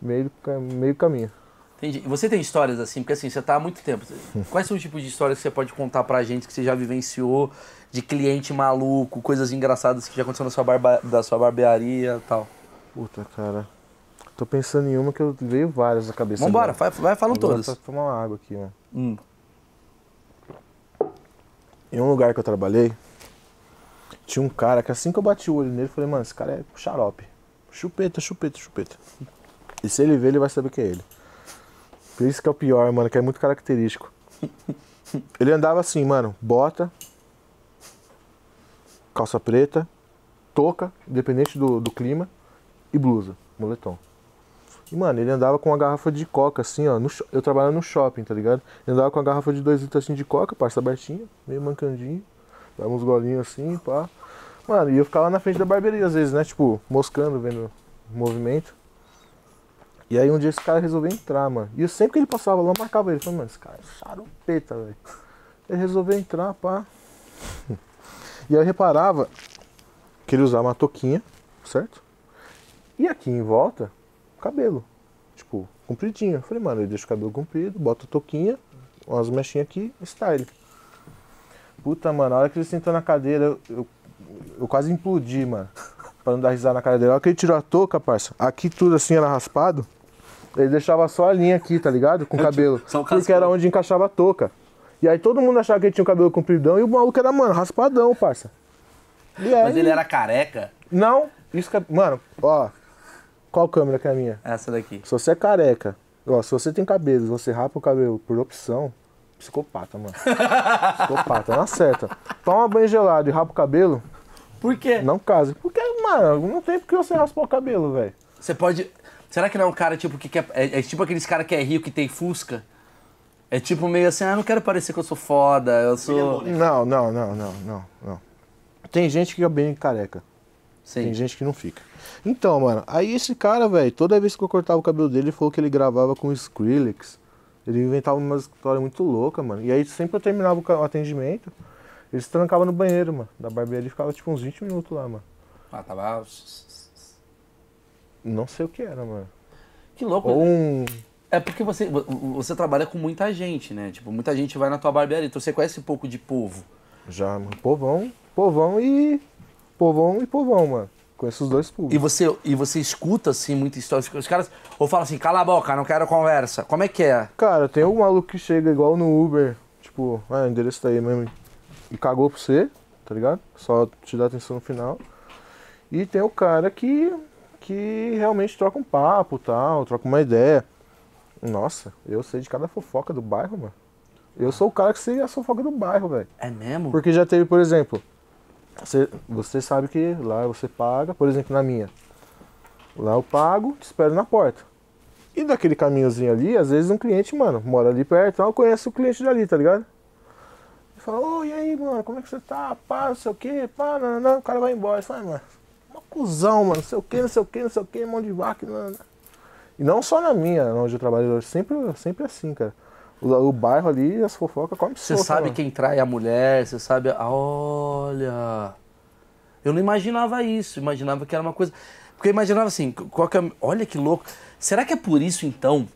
meio, meio caminho. Entendi. Você tem histórias assim, porque assim, você tá há muito tempo. Quais são os tipos de histórias que você pode contar pra gente que você já vivenciou de cliente maluco, coisas engraçadas que já aconteceu na sua barba, da sua barbearia e tal? Puta, cara. Tô pensando em uma que eu veio várias na cabeça. Vambora, vai, vai falando todas. Vou tomar uma água aqui, né? Hum. Em um lugar que eu trabalhei, tinha um cara que assim que eu bati o olho nele, eu falei, mano, esse cara é xarope. Chupeta, chupeta, chupeta. E se ele ver, ele vai saber que é ele. Por isso que é o pior, mano, que é muito característico. Ele andava assim, mano, bota, calça preta, touca, independente do, do clima, e blusa, moletom. E, mano, ele andava com uma garrafa de coca, assim, ó. No, eu trabalhava no shopping, tá ligado? Ele andava com uma garrafa de dois litros assim, de coca, parça abertinha, meio mancandinho. Dava uns golinhos assim, pá. Mano, e eu ficava na frente da barbearia às vezes, né? Tipo, moscando, vendo movimento. E aí um dia esse cara resolveu entrar, mano. E eu sempre que ele passava lá, eu marcava ele. Falei, mano, esse cara é charopeta, velho. Ele resolveu entrar, pá. E eu reparava que ele usava uma toquinha, certo? E aqui em volta, cabelo. Tipo, compridinho. Eu falei, mano, ele deixa o cabelo comprido, bota a toquinha, umas mechinhas aqui, style. Puta, mano, a hora que ele sentou na cadeira, eu, eu quase implodi, mano. Pra não dar risada na cara dele. A hora que ele tirou a touca, parça, aqui tudo assim era raspado. Ele deixava só a linha aqui, tá ligado? Com o cabelo. Porque era onde encaixava a touca. E aí todo mundo achava que ele tinha o cabelo compridão e o maluco era, mano, raspadão, parça. Aí, Mas ele era careca? Não, isso que é, Mano, ó. Qual câmera que é a minha? Essa daqui. Se você é careca, ó, se você tem cabelo, você rapa o cabelo por opção, psicopata, mano. psicopata, não acerta. Toma banho gelado e rapa o cabelo. Por quê? Não casa. Porque, mano, não tem porque você raspar o cabelo, velho. Você pode. Será que não é um cara tipo que quer. É, é tipo aqueles cara que é rio que tem fusca? É tipo meio assim, ah, não quero parecer que eu sou foda, eu sou. Não, não, não, não, não, não. Tem gente que é bem careca. Sim. Tem gente que não fica. Então, mano, aí esse cara, velho, toda vez que eu cortava o cabelo dele, ele falou que ele gravava com o Skrillex. Ele inventava uma história muito louca, mano. E aí sempre eu terminava o atendimento, eles trancavam no banheiro, mano. Da barbearia Ele ficava tipo uns 20 minutos lá, mano. Ah, tava. Não sei o que era, mano. Que louco, Ou né? um é porque você, você trabalha com muita gente, né? Tipo, muita gente vai na tua barbearia, então você conhece um pouco de povo. Já, mano. Povão, povão e. Povão e povão, mano. Conheço os dois públicos. E você, e você escuta, assim, muita história. Os caras. Ou fala assim, cala a boca, não quero conversa. Como é que é? Cara, tem um maluco que chega igual no Uber, tipo, ah, o endereço tá aí mesmo. E cagou pra você, tá ligado? Só te dá atenção no final. E tem o cara que. que realmente troca um papo tal, troca uma ideia. Nossa, eu sei de cada fofoca do bairro, mano. Eu sou o cara que sei a fofoca do bairro, velho. É mesmo? Porque já teve, por exemplo, você, você sabe que lá você paga, por exemplo, na minha. Lá eu pago, te espero na porta. E daquele caminhozinho ali, às vezes um cliente, mano, mora ali perto, então conhece o cliente dali, tá ligado? E fala, ô, oh, e aí, mano, como é que você tá? Pá, não sei o quê, pá, não, não, não. o cara vai embora. Fala, ah, mano, uma cuzão, mano, não sei o quê, não sei o quê, não sei o quê, mão de vaca, não, não. E não só na minha, onde eu trabalho, sempre, sempre assim, cara. O, o bairro ali, as fofocas come Você sabe mano. quem trai a mulher, você sabe. Ah, olha. Eu não imaginava isso, imaginava que era uma coisa. Porque eu imaginava assim, qual que é... olha que louco. Será que é por isso então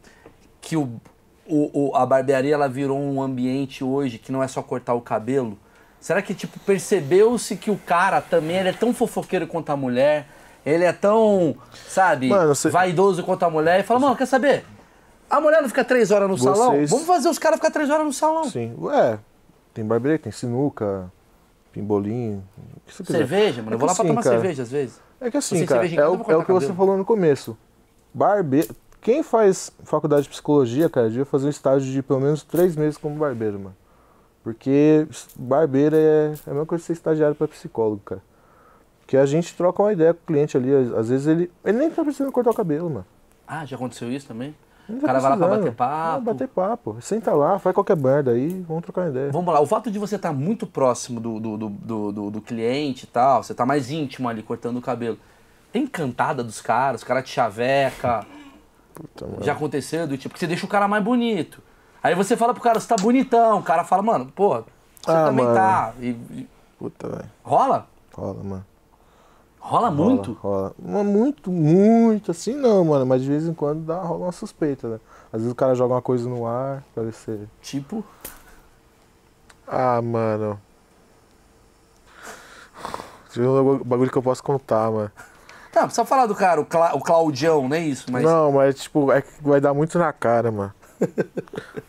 que o, o, o, a barbearia ela virou um ambiente hoje que não é só cortar o cabelo? Será que tipo percebeu-se que o cara também é tão fofoqueiro quanto a mulher? ele é tão, sabe, mano, você... vaidoso quanto a mulher e fala, mano, quer saber? A mulher não fica três horas no Vocês... salão? Vamos fazer os caras ficar três horas no salão. Sim, é. Tem barbeiro, tem sinuca, pimbolinho. o que você Cerveja, mano. É eu vou lá assim, pra tomar cara. cerveja às vezes. É que assim, cara, é, o, é o que você falou no começo. Barbeiro. Quem faz faculdade de psicologia, cara, devia fazer um estágio de pelo menos três meses como barbeiro, mano. Porque barbeiro é, é a mesma coisa que ser estagiário pra psicólogo, cara. Que a gente troca uma ideia com o cliente ali. Às vezes ele, ele nem tá precisando cortar o cabelo, mano. Ah, já aconteceu isso também? Não tá o cara vai lá pra bater papo. Não, bater papo. Senta lá, faz qualquer merda aí, vamos trocar uma ideia. Vamos lá. O fato de você estar tá muito próximo do, do, do, do, do cliente e tal, você tá mais íntimo ali cortando o cabelo. Tem cantada dos caras, o cara te chaveca. Puta, já aconteceu do tipo, que você deixa o cara mais bonito. Aí você fala pro cara, você tá bonitão. O cara fala, mano, pô, você ah, também mano. tá. E, e... Puta, velho. Rola? Rola, mano. Rola, muito? Rola. Muito, muito assim não, mano. Mas de vez em quando dá, rola uma suspeita, né? Às vezes o cara joga uma coisa no ar, parece ser. Tipo? Ah, mano. Tive um bagulho que eu posso contar, mano. Tá, precisa falar do cara, o, Cla o Claudião, não é isso? Mas... Não, mas tipo, é que vai dar muito na cara, mano.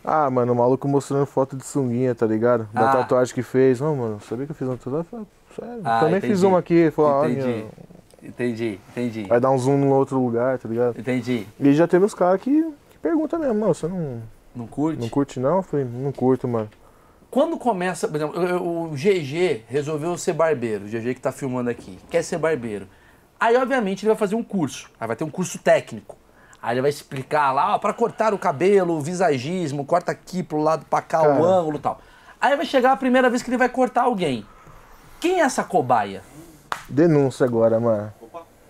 ah, mano, o maluco mostrando foto de sunguinha, tá ligado? Da ah. tatuagem que fez. Não, mano, sabia que eu fiz uma tatuagem? É, ah, Também entendi. fiz uma aqui, falou, entendi. Minha... entendi, entendi. Vai dar um zoom no outro lugar, tá ligado? Entendi. E já teve os caras que, que perguntam mesmo, mano, você não. Não curte? Não curte não? falei, não curto, mano. Quando começa, por exemplo, o GG resolveu ser barbeiro, o GG que tá filmando aqui, quer ser barbeiro. Aí, obviamente, ele vai fazer um curso, aí vai ter um curso técnico. Aí ele vai explicar lá, ó, pra cortar o cabelo, visagismo, corta aqui pro lado, pra cá, Cara. o ângulo e tal. Aí vai chegar a primeira vez que ele vai cortar alguém. Quem é essa cobaia? Denúncia agora, mano.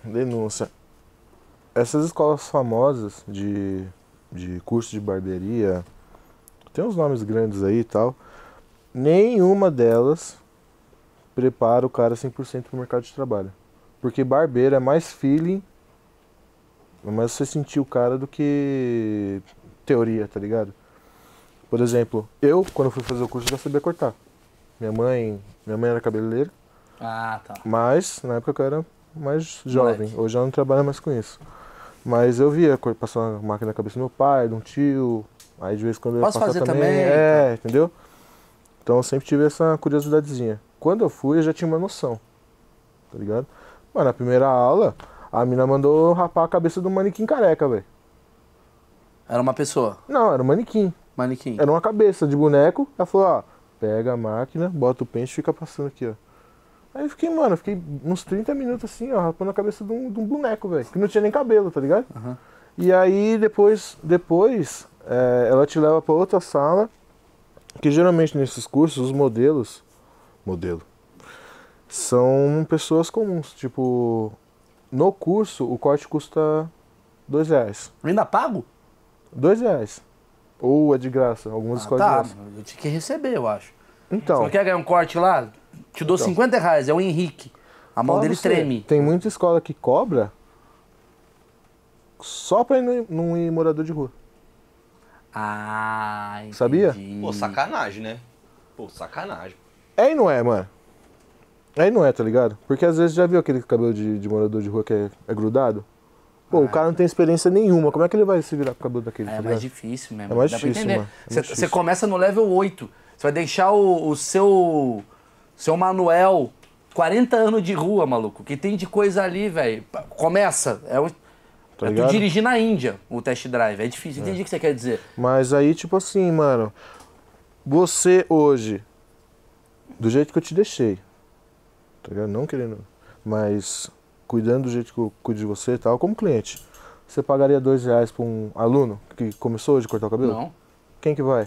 Denúncia. Essas escolas famosas de, de curso de barbearia, tem uns nomes grandes aí e tal, nenhuma delas prepara o cara 100% pro mercado de trabalho. Porque barbeiro é mais feeling, é mais você sentir o cara do que teoria, tá ligado? Por exemplo, eu, quando fui fazer o curso, já sabia cortar. Minha mãe, minha mãe era cabeleireira. Ah, tá. Mas na época eu era mais jovem. Moleque. Hoje eu não trabalho mais com isso. Mas eu via passar uma máquina na cabeça do meu pai, de um tio. Aí de vez em quando eu Posso fazer também. também. É, tá. entendeu? Então eu sempre tive essa curiosidadezinha. Quando eu fui, eu já tinha uma noção. Tá ligado? Mas na primeira aula, a mina mandou rapar a cabeça do manequim careca, velho. Era uma pessoa? Não, era um manequim. Manequim. Era uma cabeça de boneco. Ela falou, ó pega a máquina, bota o pente e fica passando aqui, ó. Aí eu fiquei, mano, eu fiquei uns 30 minutos assim, ó, rapando a cabeça de um, de um boneco, velho. Que não tinha nem cabelo, tá ligado? Uhum. E aí depois, depois é, ela te leva para outra sala, que geralmente nesses cursos os modelos, modelo, são pessoas comuns. Tipo, no curso o corte custa dois reais. Ainda pago? Dois reais. Ou é de graça? Algumas ah, escolas tá, de graça. eu tinha que receber, eu acho. Então. Você não quer ganhar um corte lá? Te dou então. 50 reais, é o Henrique. A mão dele você, treme. Tem muita escola que cobra só pra não ir morador de rua. Ah, entendi. Sabia? Pô, sacanagem, né? Pô, sacanagem. É e não é, mano. É e não é, tá ligado? Porque às vezes já viu aquele cabelo de, de morador de rua que é, é grudado? Pô, o ah. cara não tem experiência nenhuma. Como é que ele vai se virar com o cabelo daquele? É tá mais difícil mesmo. É mais Dá difícil, Você é começa no level 8. Você vai deixar o, o, seu, seu Manuel 40 anos de rua, maluco. Que tem de coisa ali, velho. Começa. É o, Tá é tu dirigir na Índia o test drive. É difícil. Entendi é. o que você quer dizer. Mas aí, tipo assim, mano. Você hoje, do jeito que eu te deixei, tá ligado? Não querendo. Mas cuidando do jeito que eu cuido de você e tal, como cliente, você pagaria dois reais pra um aluno que começou hoje a cortar o cabelo? Não. Quem que vai?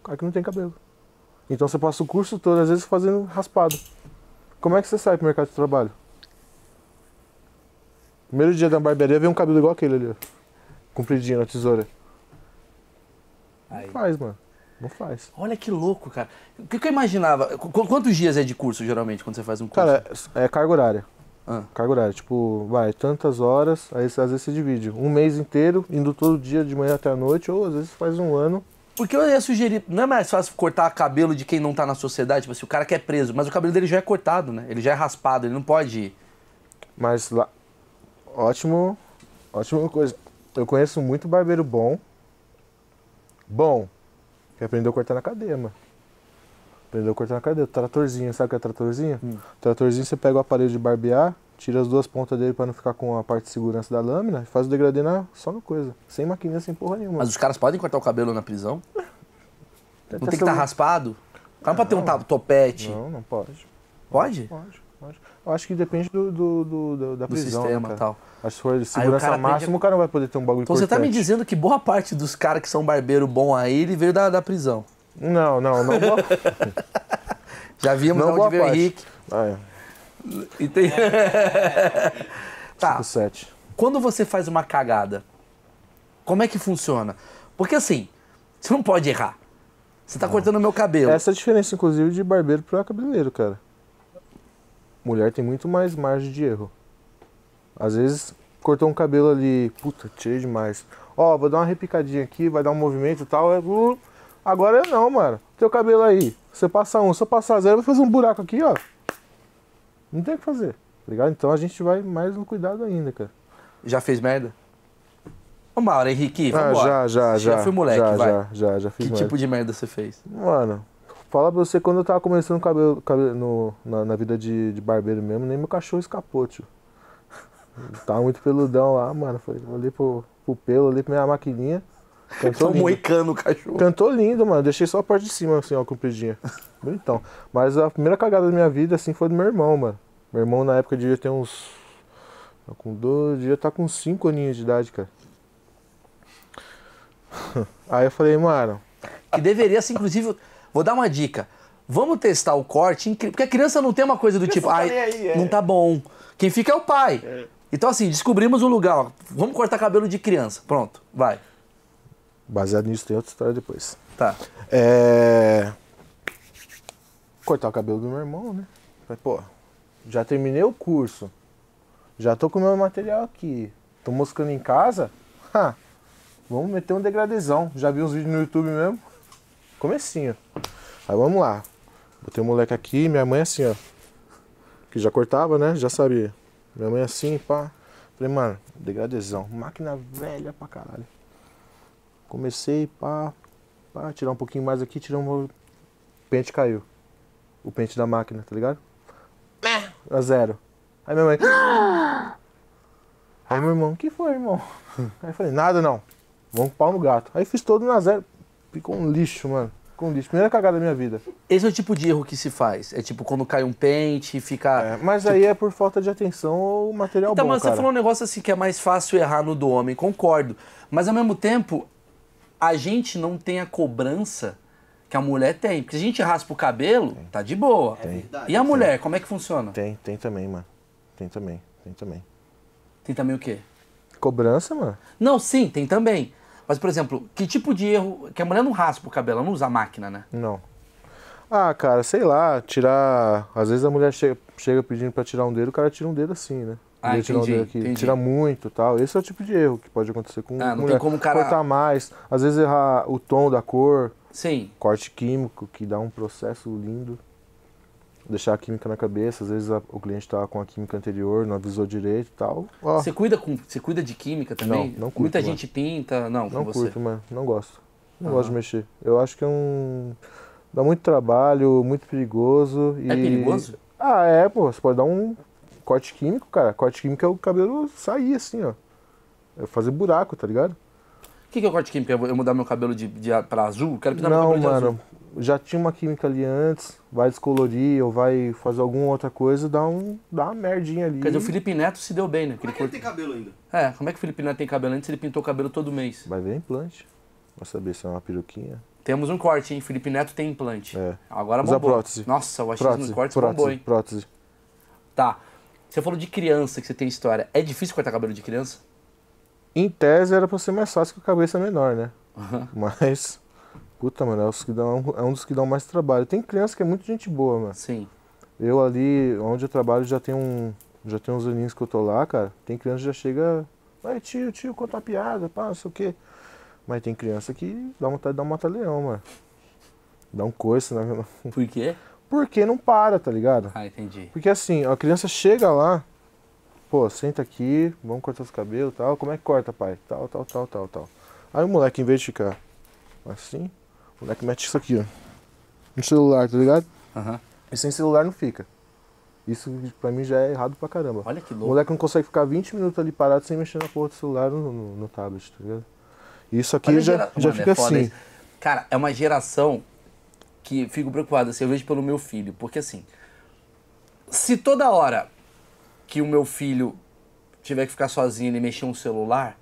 O cara que não tem cabelo. Então você passa o curso todo, às vezes, fazendo raspado. Como é que você sai pro mercado de trabalho? Primeiro dia da barbearia vem um cabelo igual aquele ali, ó. Compridinho na tesoura. Aí. Não faz, mano. Não faz. Olha que louco, cara. O que, que eu imaginava? Qu quantos dias é de curso, geralmente, quando você faz um curso? Cara, é, é carga horária. Ah. Carga horária, tipo, vai, tantas horas, aí às vezes você divide. Um mês inteiro, indo todo dia, de manhã até a noite, ou às vezes faz um ano. Porque eu ia sugerir, não é mais fácil cortar cabelo de quem não tá na sociedade, tipo assim, o cara que é preso, mas o cabelo dele já é cortado, né? Ele já é raspado, ele não pode. Mas lá. Ótimo. Ótima coisa. Eu conheço muito barbeiro bom. Bom. Que aprendeu a cortar na cadeia, mano. Aprendeu a cortar na cadeira. Tratorzinho, sabe o que é tratorzinho? Hum. Tratorzinho você pega o aparelho de barbear, tira as duas pontas dele para não ficar com a parte de segurança da lâmina e faz o degradê na, só na coisa. Sem maquininha, sem porra nenhuma. Mas os caras podem cortar o cabelo na prisão? não tem que estar tá raspado? O não, pode ter um topete. Não, não pode. Pode? Pode, pode. Eu acho que depende do, do, do, do da prisão. Do sistema e né, tal. Acho que se for de segurança o máxima, a... o cara não vai poder ter um bagulho Então cortante. você tá me dizendo que boa parte dos caras que são barbeiro bom aí, ele veio da, da prisão. Não, não, não. Já vimos não onde veio o Henrique. Ah, é. E tem... É. tá. 7. Quando você faz uma cagada, como é que funciona? Porque assim, você não pode errar. Você tá não. cortando meu cabelo. Essa é a diferença, inclusive, de barbeiro para cabeleireiro, cara. Mulher tem muito mais margem de erro. Às vezes, cortou um cabelo ali, puta, tirei demais. Ó, oh, vou dar uma repicadinha aqui, vai dar um movimento e tal, é... Uh, Agora não, mano. Teu cabelo aí, você passa um, se eu passar zero, vai fazer um buraco aqui, ó. Não tem o que fazer, tá ligado? Então a gente vai mais no cuidado ainda, cara. Já fez merda? Uma hora, Henrique, ah, vambora. Ah, já, já, já. Já fui moleque, já, vai. Já, já, já fiz Que merda. tipo de merda você fez? Mano, fala pra você, quando eu tava começando cabelo, cabelo, no, na, na, vida de, de, barbeiro mesmo, nem meu cachorro escapou, tio. tava muito peludão lá, mano. Falei, olhei pro, pro pelo, olhei pra minha maquininha. Cantou lindo. moicano o cachorro. Cantou lindo, mano. Deixei só a parte de cima, assim, ó, compridinha. Bonitão. Mas a primeira cagada da minha vida, assim, foi do meu irmão, mano. Meu irmão, na época, devia ter uns... Tá com dois... Devia estar tá com cinco aninhos de idade, cara. Aí eu falei, mano... Que deveria ser, inclusive... Vou dar uma dica. Vamos testar o corte, porque a criança não tem uma coisa do tipo, tá ai, aí, é. não tá bom. Quem fica é o pai. É. Então, assim, descobrimos um lugar, ó, vamos cortar cabelo de criança. Pronto, vai. Baseado nisso tem outra história depois. Tá. É... Cortar o cabelo do meu irmão, né? Falei, pô, já terminei o curso. Já tô com o meu material aqui. Tô moscando em casa. Ha, vamos meter um degradezão. Já vi uns vídeos no YouTube mesmo. Comecinho. Aí vamos lá. Botei o um moleque aqui, minha mãe assim, ó. Que já cortava, né? Já sabia. Minha mãe assim, pá. Falei, mano, degradezão. Máquina velha pra caralho. Comecei, pá, pá, tirar um pouquinho mais aqui, tirar um. O pente caiu. O pente da máquina, tá ligado? A zero. Aí minha mãe. Aí meu irmão, que foi, irmão? Aí eu falei, nada não. Vamos pau no gato. Aí fiz todo na zero. Ficou um lixo, mano. Ficou um lixo. Primeira cagada da minha vida. Esse é o tipo de erro que se faz. É tipo quando cai um pente e fica. É, mas tipo... aí é por falta de atenção ou material então, bom. Então, mas você falou um negócio assim que é mais fácil errar no do homem, concordo. Mas ao mesmo tempo, a gente não tem a cobrança que a mulher tem. Porque se a gente raspa o cabelo, tem. tá de boa. É verdade. E a mulher, tem. como é que funciona? Tem, tem também, mano. Tem também, tem também. Tem também o quê? Cobrança, mano? Não, sim, tem também. Mas, por exemplo, que tipo de erro. Que a mulher não raspa o cabelo, ela não usa máquina, né? Não. Ah, cara, sei lá, tirar. Às vezes a mulher chega, chega pedindo pra tirar um dedo, o cara tira um dedo assim, né? Ah, tirar o aqui. Tira muito tal. Esse é o tipo de erro que pode acontecer com ah, não mulher. tem como cara... Cortar mais, às vezes errar o tom da cor. Sim. Corte químico, que dá um processo lindo. Deixar a química na cabeça, às vezes a, o cliente tá com a química anterior, não avisou direito e tal. Você cuida, com, você cuida de química também? Não, não curto, Muita mano. gente pinta, não, Não você. curto, mano. Não gosto. Não ah. gosto de mexer. Eu acho que é um... Dá muito trabalho, muito perigoso. É e... perigoso? Ah, é, pô. Você pode dar um corte químico, cara. Corte químico é o cabelo sair assim, ó. É fazer buraco, tá ligado? O que, que é o corte químico? É eu mudar meu cabelo de, de, pra azul? Quero pintar Não, meu cabelo mano, azul. Já tinha uma química ali antes, vai descolorir ou vai fazer alguma outra coisa, dá, um, dá uma merdinha ali. Quer dizer, o Felipe Neto se deu bem, né? Como é que ele tem cabelo ainda? É, como é que o Felipe Neto tem cabelo antes se ele pintou o cabelo todo mês? Vai ver implante. vai saber se é uma peruquinha. Temos um corte, hein? Felipe Neto tem implante. É. Agora bombou. Usa prótese. Nossa, o achismo prótese, corte prótese, bombou, hein? Prótese. Tá. Você falou de criança que você tem história. É difícil cortar cabelo de criança? Em tese era pra ser mais fácil que a cabeça é menor, né? Uhum. Mas. Puta, mano, é, os que dão, é um dos que dão mais trabalho. Tem criança que é muito gente boa, mano. Sim. Eu ali, onde eu trabalho, já tem um. Já tem uns aninhos que eu tô lá, cara. Tem criança que já chega. Vai, tio, tio, conta uma piada, pá, não sei o quê. Mas tem criança que dá vontade de dar um mata-leão, mano. Dá um coice né? Por quê? Porque não para, tá ligado? Ah, entendi. Porque assim, a criança chega lá, pô, senta aqui, vamos cortar os cabelos tal. Como é que corta, pai? Tal, tal, tal, tal, tal. Aí o moleque, em vez de ficar assim, o moleque mete isso aqui, ó. No celular, tá ligado? Aham. Uhum. E sem celular não fica. Isso pra mim já é errado pra caramba. Olha que louco. O moleque não consegue ficar 20 minutos ali parado sem mexer na porra do celular no, no, no tablet, tá ligado? Isso aqui já, gera... já Mano, fica é assim. Isso. Cara, é uma geração que fico preocupado, assim, eu vejo pelo meu filho, porque assim, se toda hora que o meu filho tiver que ficar sozinho e mexer um celular,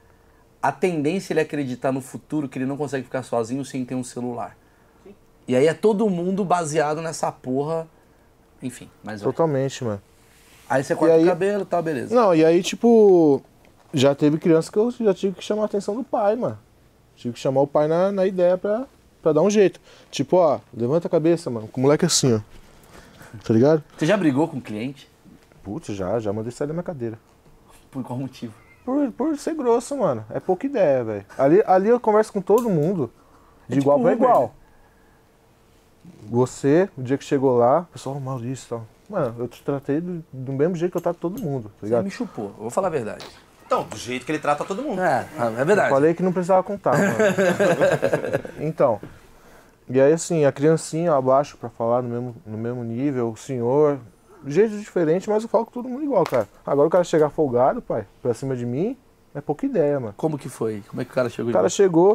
a tendência é ele acreditar no futuro que ele não consegue ficar sozinho sem ter um celular. Sim. E aí é todo mundo baseado nessa porra, enfim, mas Totalmente, mano. Aí você corta aí... o cabelo, tá beleza. Não, e aí tipo, já teve criança que eu já tive que chamar a atenção do pai, mano. Tive que chamar o pai na, na ideia pra para dar um jeito. Tipo, ó, levanta a cabeça, mano. Com o moleque é assim, ó. Tá ligado? Você já brigou com o cliente? Putz, já, já mandei sair da minha cadeira. Por qual motivo? Por, por ser grosso, mano. É pouca ideia, velho. Ali, ali eu converso com todo mundo. É de é igual tipo pra Uber, igual. Né? Você, o dia que chegou lá, o pessoal, Maurício e tal. Mano, eu te tratei do, do mesmo jeito que eu trato todo mundo, tá ligado? Você me chupou, eu vou falar a verdade. Então, do jeito que ele trata todo mundo. É, é verdade. Eu falei que não precisava contar, mano. então. E aí, assim, a criancinha abaixo para falar no mesmo, no mesmo nível, o senhor. De jeito diferente, mas eu falo que todo mundo igual, cara. Agora o cara chegar folgado, pai, pra cima de mim, é pouca ideia, mano. Como que foi? Como é que o cara chegou? O cara chegou,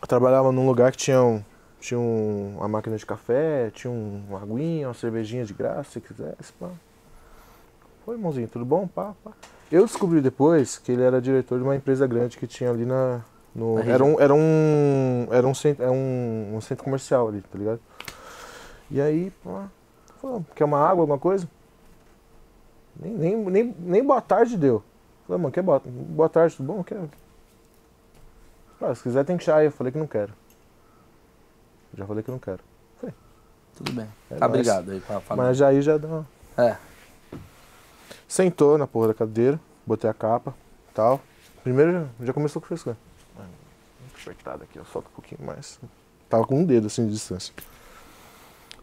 eu trabalhava num lugar que tinha, um, tinha um, uma máquina de café, tinha um, uma aguinha, uma cervejinha de graça, se quisesse, pá. Oi, irmãozinho, tudo bom? Pá, pá. Eu descobri depois que ele era diretor de uma empresa grande que tinha ali na. No, era, um, era, um, era, um, centro, era é um, um centro comercial ali, tá ligado? E aí, falou, quer uma água, alguma coisa? Nem, nem, nem, nem boa tarde deu. Falei, mano, quer boa, boa tarde, tudo bom? Quero. Ah, se quiser tem que chá. Eu falei que não quero. Já falei que não quero. Falei. Tudo bem. É tá nóis. obrigado aí pra falar. Mas aí já dá uma... É. Sentou na porra da cadeira, botei a capa tal. Primeiro já começou a frescura. Apertado aqui, eu solto um pouquinho mais. Tava com um dedo assim de distância.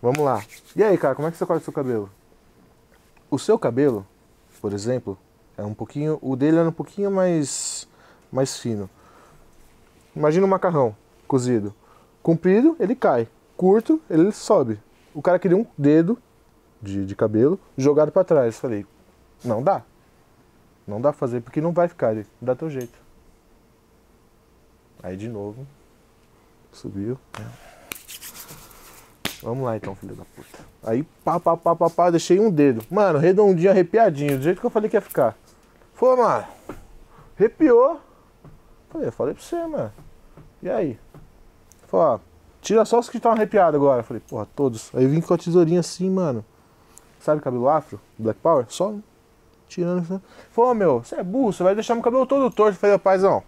Vamos lá. E aí, cara, como é que você corta o seu cabelo? O seu cabelo, por exemplo, é um pouquinho. O dele era um pouquinho mais. mais fino. Imagina um macarrão cozido. Comprido, ele cai. Curto, ele sobe. O cara queria um dedo de, de cabelo jogado para trás. Falei, não dá. Não dá fazer porque não vai ficar, não dá teu jeito. Aí de novo. Subiu. Né? Vamos lá então, filho da puta. Aí pá, pá, pá, pá, pá, deixei um dedo. Mano, redondinho, arrepiadinho, do jeito que eu falei que ia ficar. Foi, mano. Arrepiou. Falei, eu falei pra você, mano. E aí? Falei, ó, tira só os que estão arrepiados agora. Falei, porra, todos. Aí eu vim com a tesourinha assim, mano. Sabe cabelo afro? Black Power? Só tirando. Né? Falou, meu, você é burro, você vai deixar meu cabelo todo torto. Eu falei, paizão,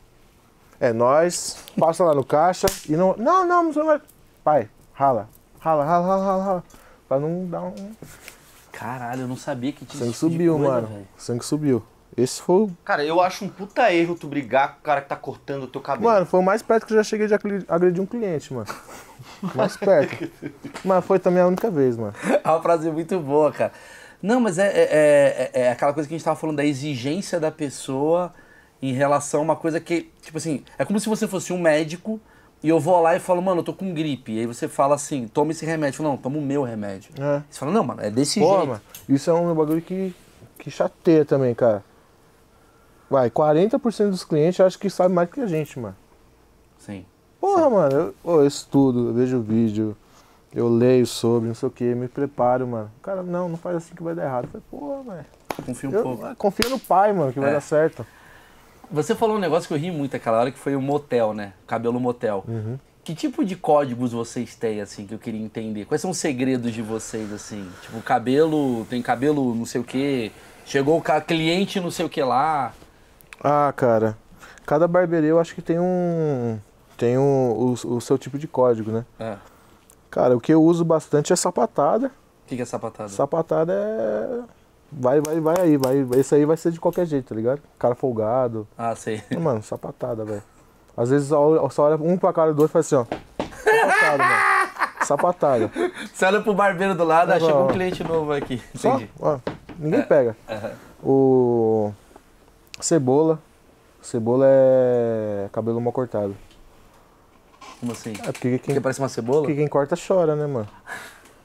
é nós, passa lá no caixa e não. Não, não, não vai. Pai, rala, rala, rala, rala, rala, rala. Pra não dar um. Caralho, eu não sabia que tinha Sangue tipo subiu, coisa, mano. Véio. Sangue subiu. Esse foi o. Cara, eu acho um puta erro tu brigar com o cara que tá cortando o teu cabelo. Mano, foi o mais perto que eu já cheguei de agredir um cliente, mano. mais perto. Mas foi também a única vez, mano. É uma frase muito boa, cara. Não, mas é, é, é, é, é aquela coisa que a gente estava falando da exigência da pessoa em relação a uma coisa que, tipo assim, é como se você fosse um médico e eu vou lá e falo, mano, eu tô com gripe. E aí você fala assim, toma esse remédio. Eu falo, não, toma o meu remédio. É. Você fala, não, mano, é desse Pô, jeito. Mano, isso é um bagulho que, que chateia também, cara. Vai, 40% dos clientes acho que sabe mais que a gente, mano. Sim. Porra, Sim. mano, eu, eu estudo, eu vejo vídeo, eu leio sobre, não sei o que, me preparo, mano. O cara, não, não faz assim que vai dar errado. Eu falei, pô, velho. Confia um eu, pouco. Ah, confia no pai, mano, que é. vai dar certo. Você falou um negócio que eu ri muito aquela hora, que foi o motel, né? Cabelo motel. Uhum. Que tipo de códigos vocês têm, assim, que eu queria entender? Quais são os segredos de vocês, assim? Tipo, cabelo, tem cabelo não sei o que, chegou o cliente não sei o que lá. Ah, cara, cada barbeiro eu acho que tem um... tem um, o, o seu tipo de código, né? É. Cara, o que eu uso bastante é sapatada. O que, que é sapatada? Sapatada é vai, vai, vai aí, vai. Esse aí vai ser de qualquer jeito, tá ligado? Cara folgado. Ah, sei. Mano, sapatada, velho. Às vezes só, só olha um pra cara do outro e faz assim, ó. Sapatada, velho. Sapatada. Você olha pro barbeiro do lado, ah, um cliente novo aqui. Entendi. Só, ó, ninguém é. pega. Uhum. O. Cebola. Cebola é cabelo mal cortado. Como assim? É porque quem, porque parece uma cebola? Porque quem corta chora, né, mano?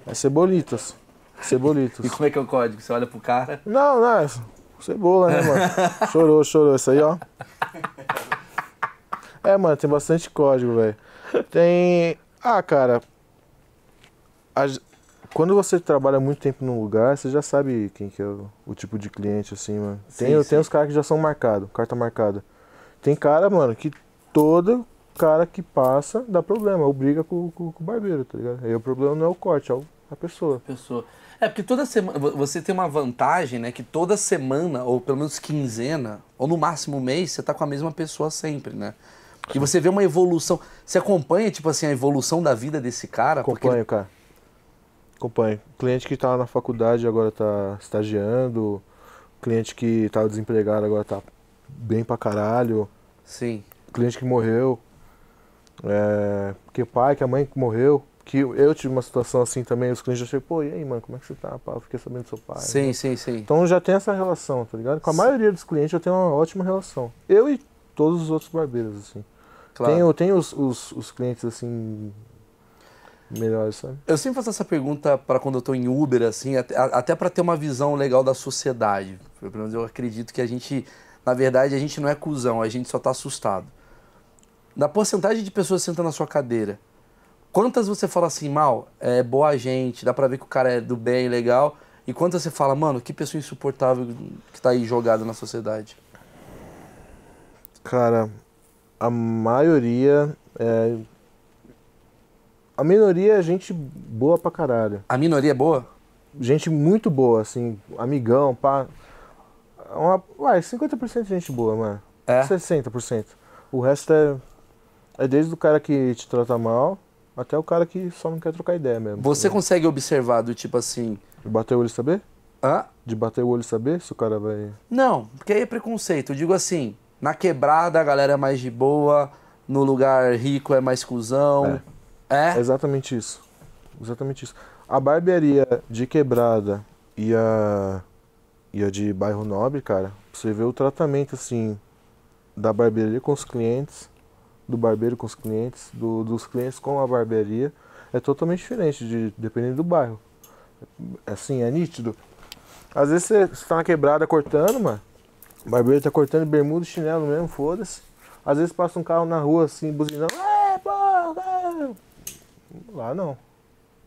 É cebolitos. Cebolitos. e como é que é o código? Você olha pro cara? Não, não. É cebola, né, mano? chorou, chorou. Isso aí, ó. É, mano, tem bastante código, velho. Tem. Ah, cara. Quando você trabalha muito tempo num lugar, você já sabe quem que é o, o tipo de cliente, assim, mano. Sim, tem, sim. tem os caras que já são marcados, carta marcada. Tem cara, mano, que toda cara que passa dá problema, ou briga com, com, com o barbeiro, tá ligado? Aí o problema não é o corte, é a pessoa. pessoa. É, porque toda semana. Você tem uma vantagem, né? Que toda semana, ou pelo menos quinzena, ou no máximo mês, você tá com a mesma pessoa sempre, né? E você vê uma evolução. Você acompanha, tipo assim, a evolução da vida desse cara? Acompanho, cara. Acompanho. Cliente que tá na faculdade agora tá estagiando. Cliente que tava tá desempregado agora tá bem pra caralho. Sim. Cliente que morreu. É, que o pai, que a mãe que morreu, que eu tive uma situação assim também, os clientes já chegam, pô, e aí, mano, como é que você tá? Pá? Eu fiquei sabendo do seu pai. Sim, né? sim, sim. Então já tem essa relação, tá ligado? Com a sim. maioria dos clientes eu tenho uma ótima relação. Eu e todos os outros barbeiros, assim. Claro. Tenho, tenho os, os, os clientes, assim, melhores, sabe? Eu sempre faço essa pergunta para quando eu tô em Uber, assim, até, até para ter uma visão legal da sociedade. Pelo menos eu acredito que a gente, na verdade, a gente não é cuzão, a gente só tá assustado da porcentagem de pessoas sentam na sua cadeira, quantas você fala assim, mal, é boa gente, dá pra ver que o cara é do bem, legal, e quantas você fala, mano, que pessoa insuportável que tá aí jogada na sociedade? Cara, a maioria é... A minoria é gente boa pra caralho. A minoria é boa? Gente muito boa, assim, amigão, pá. Uma, uai, 50% de é gente boa, mano. É? 60%. O resto é é desde o cara que te trata mal até o cara que só não quer trocar ideia mesmo. Você consegue observar do tipo assim. De bater o olho e saber? Hã? De bater o olho e saber se o cara vai. Não, porque aí é preconceito. Eu digo assim, na quebrada a galera é mais de boa, no lugar rico é mais cuzão. É. é? é exatamente isso. Exatamente isso. A barbearia de quebrada e a, e a de bairro nobre, cara, você vê o tratamento assim da barbearia com os clientes do barbeiro com os clientes, do, dos clientes com a barbearia, é totalmente diferente, de, dependendo do bairro. É assim, é nítido. Às vezes você está na quebrada cortando, mano. O barbeiro tá cortando bermuda e chinelo mesmo, foda-se. Às vezes passa um carro na rua assim, buzinando. porra! Lá não.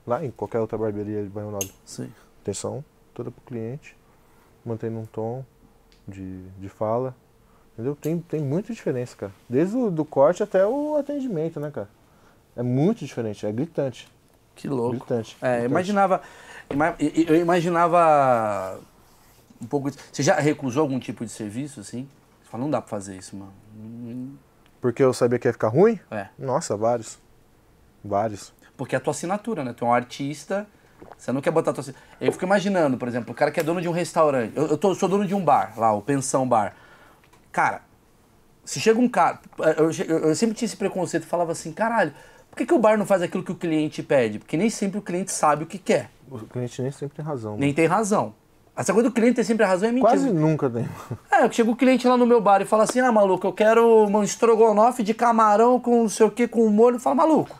Lá em qualquer outra barbearia de bairro nobre. Sim. Atenção toda pro cliente, mantendo um tom de, de fala. Entendeu? Tem, tem muita diferença, cara. Desde o do corte até o atendimento, né, cara? É muito diferente, é gritante. Que louco. Gritante. É, gritante. imaginava. Eu imaginava um pouco. Você já recusou algum tipo de serviço, assim? Você falou não dá pra fazer isso, mano. Porque eu sabia que ia ficar ruim? É. Nossa, vários. Vários. Porque é a tua assinatura, né? Tu é um artista, você não quer botar a tua assinatura. Eu fico imaginando, por exemplo, o cara que é dono de um restaurante. Eu, eu tô, sou dono de um bar, lá, o Pensão Bar. Cara, se chega um cara. Eu, eu, sempre tinha esse preconceito, falava assim, caralho, por que, que o bar não faz aquilo que o cliente pede? Porque nem sempre o cliente sabe o que quer. O cliente nem sempre tem razão. Né? Nem tem razão. Essa coisa do cliente ter sempre razão é mentira. Quase nunca tem. É, chega o um cliente lá no meu bar e fala assim, ah, maluco, eu quero um estrogonofe de camarão com não sei o que, com molho. Fala, maluco,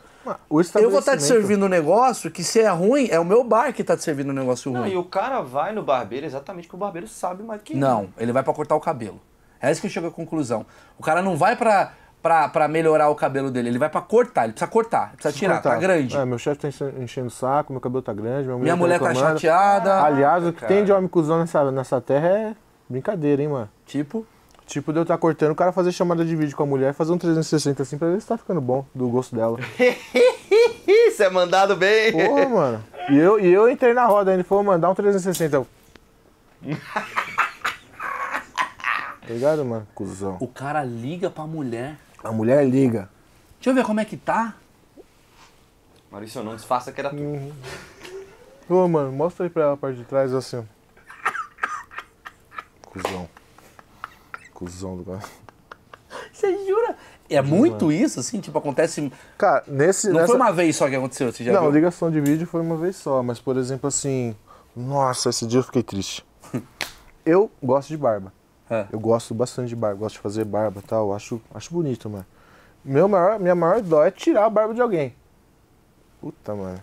Eu vou estar tá te servindo um negócio que se é ruim, é o meu bar que está te servindo um negócio ruim. Não, e o cara vai no barbeiro exatamente porque o barbeiro sabe mais que Não, ele vai para cortar o cabelo. É isso que eu chego à conclusão. O cara não vai pra, pra, pra melhorar o cabelo dele, ele vai pra cortar, ele precisa cortar, ele precisa tirar, tá cortar. tá grande. É, meu chefe tá enchendo o saco, meu cabelo tá grande, minha, minha tá mulher, tá, tá chateada. Aliás, o que cara. tem de homem cuzão nessa, nessa terra é brincadeira, hein, mano? Tipo? Tipo, de eu estar tá cortando, o cara fazer chamada de vídeo com a mulher, fazer um 360 assim pra ver se tá ficando bom do gosto dela. Isso é mandado bem! Porra, mano. E eu, e eu entrei na roda ainda, ele falou, mandar um 360. Tá ligado, mano, Cusão. O cara liga pra mulher. A mulher liga. Deixa eu ver como é que tá. Maurício, não desfaça que era tu. Uhum. Ô, mano, mostra aí pra ela a parte de trás, assim. Cusão. Cusão do cara. Você jura? É muito mano. isso, assim? Tipo, acontece. Cara, nesse. Não nessa... foi uma vez só que aconteceu, você já Não, viu? ligação de vídeo foi uma vez só, mas por exemplo, assim. Nossa, esse dia eu fiquei triste. eu gosto de barba. É. Eu gosto bastante de barba, gosto de fazer barba e tal, acho, acho bonito, mano. Meu maior, minha maior dó é tirar a barba de alguém. Puta, mano.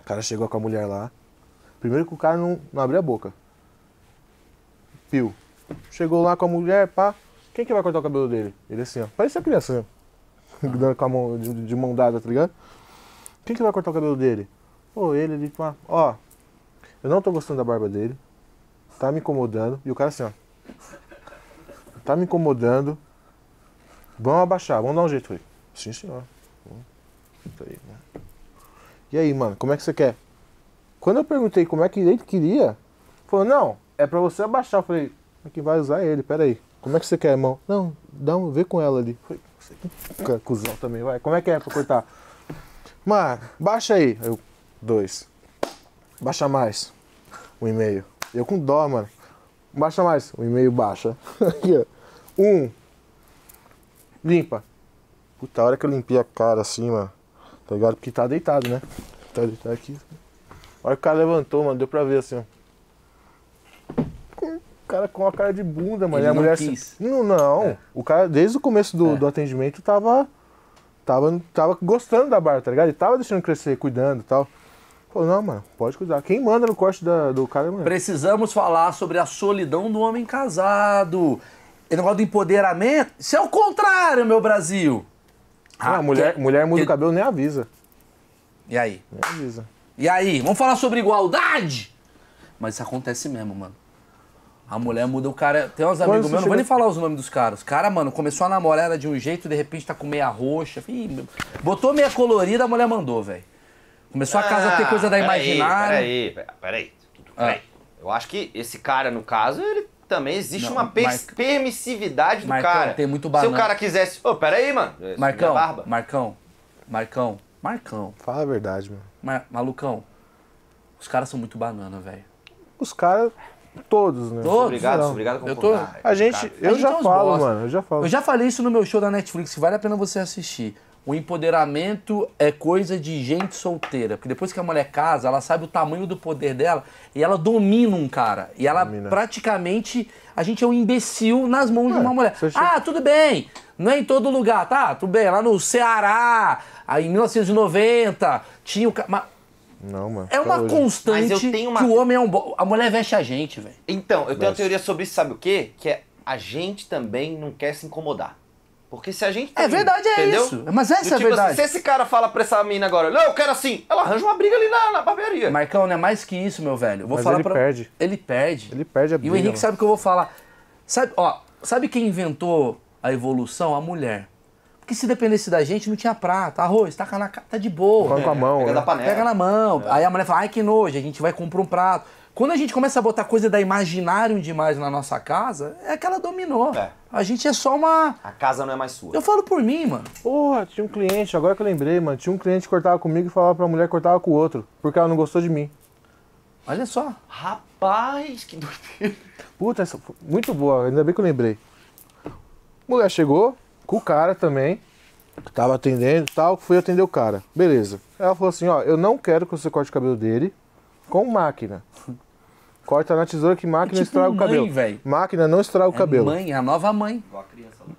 O cara chegou com a mulher lá. Primeiro que o cara não, não abriu a boca. Piu. Chegou lá com a mulher, pá. Quem que vai cortar o cabelo dele? Ele assim, ó. Parece a criança Né? Ah. com a mão, de, de mão dada, tá ligado? Quem que vai cortar o cabelo dele? Pô, ele, ele, pá. Ó. Eu não tô gostando da barba dele tá me incomodando. E o cara assim, ó. Tá me incomodando. Vamos abaixar, vamos dar um jeito. aí sim, senhor. Hum, tá né? E aí, mano, como é que você quer? Quando eu perguntei como é que ele queria, falou, não, é pra você abaixar. Eu falei, que vai usar ele, pera aí Como é que você quer, irmão? Não, dá um, vê com ela ali. Falei, você cuzão também, vai. Como é que é pra cortar? Mano, baixa aí. Eu, dois. Baixa mais. Um e meio. Eu com dó, mano. Baixa mais. o e-mail baixa. Aqui, ó. Um. Limpa. Puta, a hora que eu limpei a cara assim, mano. Tá ligado? Porque tá deitado, né? Tá deitado aqui. A hora que o cara levantou, mano, deu pra ver assim, ó. O cara com a cara de bunda, mano. Ele e a não mulher. Quis. Não, não. É. O cara, desde o começo do, é. do atendimento, tava. Tava, tava gostando da barba, tá ligado? Ele tava deixando crescer, cuidando e tal. Falou, não, mano, pode cuidar. Quem manda no corte da, do cara é mulher. Precisamos falar sobre a solidão do homem casado. É negócio do empoderamento. Isso é o contrário, meu Brasil. Ah, ah mulher, que... mulher muda o cabelo nem avisa. E aí? Nem avisa. E aí? Vamos falar sobre igualdade? Mas isso acontece mesmo, mano. A mulher muda o cara. Tem uns amigos meus, não vou nem falar os nomes dos caras. Cara, mano, começou a namorar, ela de um jeito, de repente tá com meia roxa. Ih, botou meia colorida, a mulher mandou, velho. Começou a casa a ter ah, coisa da imaginária. Peraí, peraí, peraí. Ah. peraí. Eu acho que esse cara, no caso, ele também existe não, uma Mar... permissividade do Marcão, cara. Tem muito banana. Se o cara quisesse. Ô, oh, peraí, mano. Marcão, barba. Marcão, Marcão, Marcão. Fala a verdade, mano. Mar... Malucão, os caras são muito banana, velho. Os caras. Todos, né? Todos. Obrigado, não. obrigado por eu tô... A gente, eu a gente já é falo, bosta. mano, eu já falo. Eu já falei isso no meu show da Netflix, vale a pena você assistir o empoderamento é coisa de gente solteira. Porque depois que a mulher casa, ela sabe o tamanho do poder dela e ela domina um cara. E ela domina. praticamente. A gente é um imbecil nas mãos é, de uma é, mulher. Ah, tudo bem. Não é em todo lugar, tá? Tudo bem. Lá no Ceará, aí em 1990, tinha o. Mas... Não, mano. É uma hoje. constante uma... que o homem é um. Bo... A mulher veste a gente, velho. Então, eu tenho Mas... uma teoria sobre isso, sabe o quê? Que é a gente também não quer se incomodar. Porque se a gente. Tá é verdade, indo, é entendeu? isso. Mas essa é a tipo assim, verdade. se esse cara fala pra essa mina agora, não, eu quero assim, ela arranja uma briga ali na, na barbearia. Marcão, não é mais que isso, meu velho. Eu vou Mas falar ele pra... perde. Ele perde. Ele perde a briga. E o Henrique mano. sabe o que eu vou falar. Sabe, ó, sabe quem inventou a evolução? A mulher. Porque se dependesse da gente, não tinha prata. Arroz, taca na cara, tá de boa. Pega com a mão. Pega, né? panela. pega na mão. É. Aí a mulher fala, ai que nojo, a gente vai comprar um prato. Quando a gente começa a botar coisa da imaginário demais na nossa casa, é aquela dominou. É. A gente é só uma. A casa não é mais sua. Eu falo por mim, mano. Porra, tinha um cliente, agora que eu lembrei, mano. Tinha um cliente que cortava comigo e falava pra mulher que cortava com o outro, porque ela não gostou de mim. Olha só. Rapaz, que doideira. Puta, essa foi muito boa, ainda bem que eu lembrei. Mulher chegou, com o cara também, que tava atendendo e tal, fui atender o cara. Beleza. Ela falou assim: ó, eu não quero que você corte o cabelo dele com máquina. Corta na tesoura que máquina é tipo estraga mãe, o cabelo. Véio. Máquina não estraga o é cabelo. Mãe, é a nova mãe.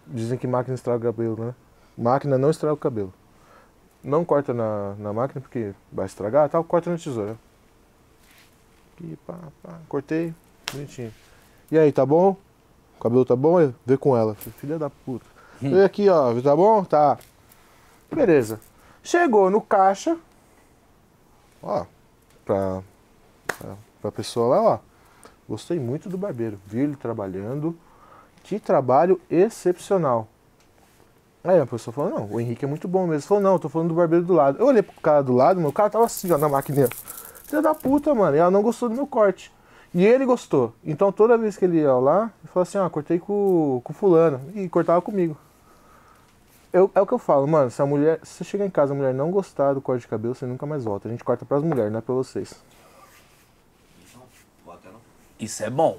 Dizem que máquina estraga o cabelo, né? Máquina não estraga o cabelo. Não corta na, na máquina porque vai estragar tal, corta na tesoura. E pá, pá, cortei, bonitinho. E aí, tá bom? O cabelo tá bom? Vê com ela. Filha da puta. Hum. Vê aqui, ó, tá bom? Tá. Beleza. Chegou no caixa. Ó, pra, pra para a pessoa lá, ó, gostei muito do barbeiro, vi ele trabalhando, que trabalho excepcional. Aí a pessoa falou, não, o Henrique é muito bom mesmo. Falou, não, eu tô falando do barbeiro do lado. Eu olhei pro cara do lado, meu cara tava assim, ó, na máquina. Filha da puta, mano, e ela não gostou do meu corte. E ele gostou. Então toda vez que ele ia lá, ele falou assim, ó, ah, cortei com, com fulano. E cortava comigo. Eu, é o que eu falo, mano, se a mulher. Se você chegar em casa a mulher não gostar do corte de cabelo, você nunca mais volta. A gente corta pras mulheres, não é pra vocês. Isso é bom.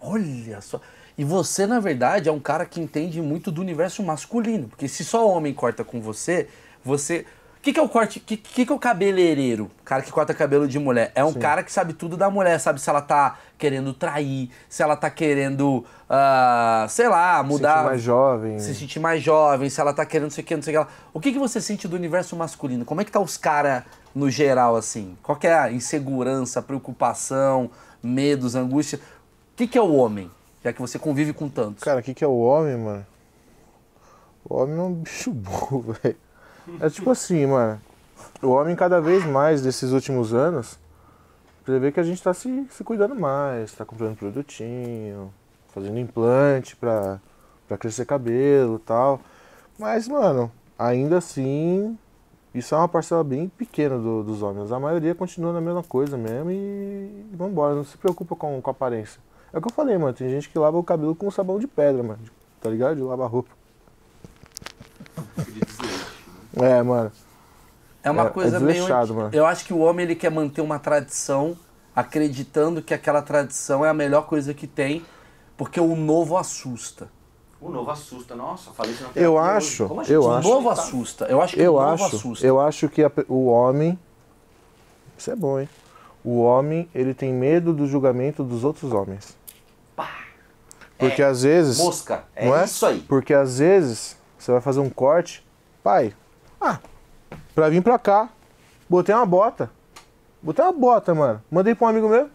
Olha só. E você, na verdade, é um cara que entende muito do universo masculino. Porque se só homem corta com você, você. O que, que é o corte? O que, que, que é o cabeleireiro? cara que corta cabelo de mulher. É um Sim. cara que sabe tudo da mulher, sabe se ela tá querendo trair, se ela tá querendo, uh, sei lá, mudar. Se sentir mais jovem. Se sentir mais jovem, se ela tá querendo não sei o que, não sei o que O que, que você sente do universo masculino? Como é que tá os caras no geral, assim? Qual é a insegurança, preocupação? medos, angústia. O que, que é o homem? Já que você convive com tantos. Cara, o que, que é o homem, mano? O homem é um bicho burro, velho. É tipo assim, mano. O homem, cada vez mais, desses últimos anos, você vê que a gente tá se, se cuidando mais, tá comprando produtinho, fazendo implante pra, pra crescer cabelo e tal. Mas, mano, ainda assim, isso é uma parcela bem pequena do, dos homens. A maioria continua na mesma coisa mesmo e vambora, não se preocupa com, com a aparência. É o que eu falei, mano, tem gente que lava o cabelo com sabão de pedra, mano, tá ligado? De lavar roupa. É, mano. É uma é, é coisa é meio. Mano. Eu acho que o homem ele quer manter uma tradição, acreditando que aquela tradição é a melhor coisa que tem, porque o novo assusta. O novo assusta, nossa, falei isso na Eu acho, eu acho. O novo assusta. Eu acho que eu o novo acho, assusta. Eu acho que a, o homem. Isso é bom, hein? O homem, ele tem medo do julgamento dos outros homens. Pá. Porque é, às vezes. Mosca, é, não é isso aí. Porque às vezes você vai fazer um corte. Pai, ah, pra vir pra cá, botei uma bota. Botei uma bota, mano. Mandei pra um amigo meu.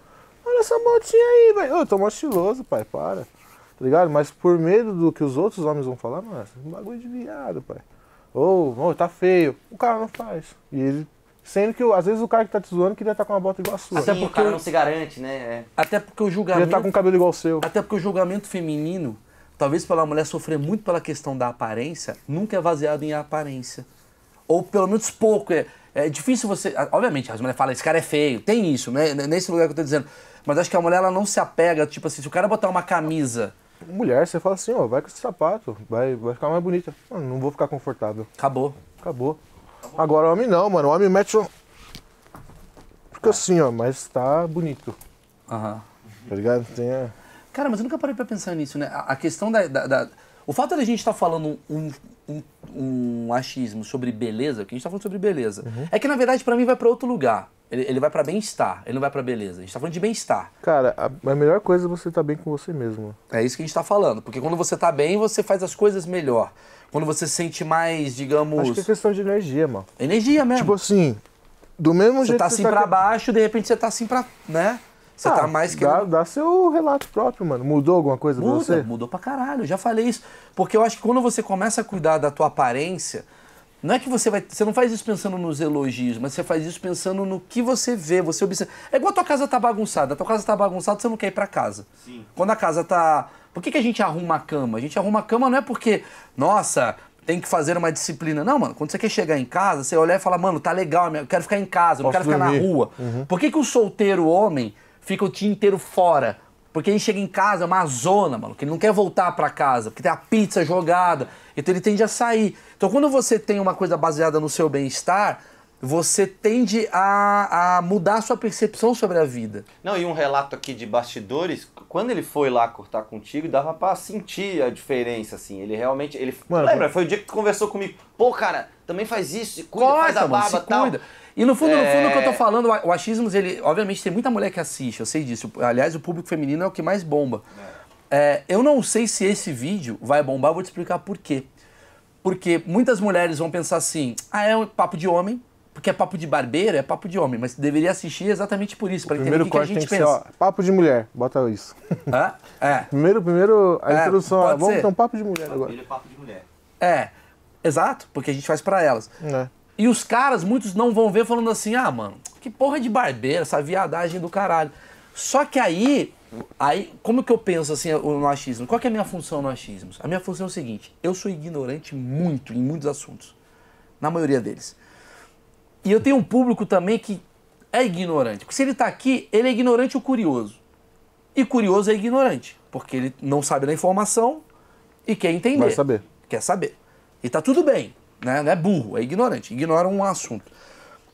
Olha essa botinha aí, velho. eu tô mó estiloso, pai, para tá ligado? Mas por medo do que os outros homens vão falar, mano, é um bagulho de viado, pai. Ou, oh, oh, tá feio. O cara não faz. E ele. Sendo que às vezes o cara que tá te zoando queria estar tá com uma bota igual a sua. Até porque o cara não se garante, né? É. Até porque o julgamento. Queria estar tá com o cabelo igual o seu. Até porque o julgamento feminino, talvez pela mulher sofrer muito pela questão da aparência, nunca é baseado em aparência. Ou pelo menos pouco. É, é difícil você. Obviamente, as mulheres falam, esse cara é feio. Tem isso, né? Nesse lugar que eu tô dizendo. Mas acho que a mulher ela não se apega, tipo assim, se o cara botar uma camisa mulher, você fala assim, ó, vai com esse sapato, vai, vai ficar mais bonita. não vou ficar confortável. Acabou. Acabou. Acabou. Agora o homem não, mano. O homem mete. Um... Fica ah. assim, ó, mas tá bonito. Aham. Tá ligado? Tem a... Cara, mas eu nunca parei pra pensar nisso, né? A questão da. da, da... O fato da gente estar tá falando um, um, um, achismo sobre beleza, que a gente tá falando sobre beleza, uhum. é que na verdade para mim vai para outro lugar. Ele, ele vai para bem-estar, ele não vai para beleza. A gente tá falando de bem-estar. Cara, a, a, melhor coisa é você estar tá bem com você mesmo. É isso que a gente tá falando, porque quando você tá bem, você faz as coisas melhor. Quando você sente mais, digamos. Acho que é questão de energia, mano. Energia mesmo. Tipo assim, do mesmo você jeito tá assim que você tá assim pra tá baixo, de repente você tá assim pra. né? Você tá ah, tá mais que. Dá, dá seu relato próprio, mano. Mudou alguma coisa Muda, pra você? Mudou pra caralho, já falei isso. Porque eu acho que quando você começa a cuidar da tua aparência, não é que você vai. Você não faz isso pensando nos elogios, mas você faz isso pensando no que você vê, você observa. É igual a tua casa tá bagunçada. A tua casa tá bagunçada, você não quer ir pra casa. Sim. Quando a casa tá. Por que, que a gente arruma a cama? A gente arruma a cama não é porque, nossa, tem que fazer uma disciplina. Não, mano, quando você quer chegar em casa, você olhar e falar, mano, tá legal, eu quero ficar em casa, eu não quero dormir. ficar na rua. Uhum. Por que, que o solteiro homem fica o dia inteiro fora? Porque ele chega em casa, é uma zona, mano, que ele não quer voltar para casa, porque tem a pizza jogada, então ele tende a sair. Então quando você tem uma coisa baseada no seu bem-estar, você tende a, a mudar a sua percepção sobre a vida. Não, e um relato aqui de bastidores, quando ele foi lá cortar contigo, dava para sentir a diferença, assim. Ele realmente. Ele, mano, lembra? Foi o dia que tu conversou comigo. Pô, cara, também faz isso, se cuida, corta, faz a barba e tal. Cuida. E no fundo, é... no fundo, o que eu tô falando, o achismo, ele, obviamente, tem muita mulher que assiste, eu sei disso. Aliás, o público feminino é o que mais bomba. É. é, eu não sei se esse vídeo vai bombar, vou te explicar por quê. Porque muitas mulheres vão pensar assim: ah, é um papo de homem, porque é papo de barbeiro, é papo de homem, mas deveria assistir exatamente por isso, para entender o que, que, a gente tem que pensa. Ser, ó, papo de mulher, bota isso. Hã? É. primeiro, primeiro a é, introdução, ó, vamos ter um papo de mulher agora. Primeiro é papo de mulher. É, exato, porque a gente faz para elas. É. E os caras, muitos não vão ver falando assim: ah, mano, que porra de barbeiro, essa viadagem do caralho. Só que aí, aí como que eu penso assim no achismo? Qual que é a minha função no achismo? A minha função é o seguinte: eu sou ignorante muito em muitos assuntos, na maioria deles. E eu tenho um público também que é ignorante. Porque se ele está aqui, ele é ignorante ou curioso. E curioso é ignorante, porque ele não sabe da informação e quer entender. Vai saber. Quer saber. E tá tudo bem. Né? Não é burro, é ignorante, ignora um assunto.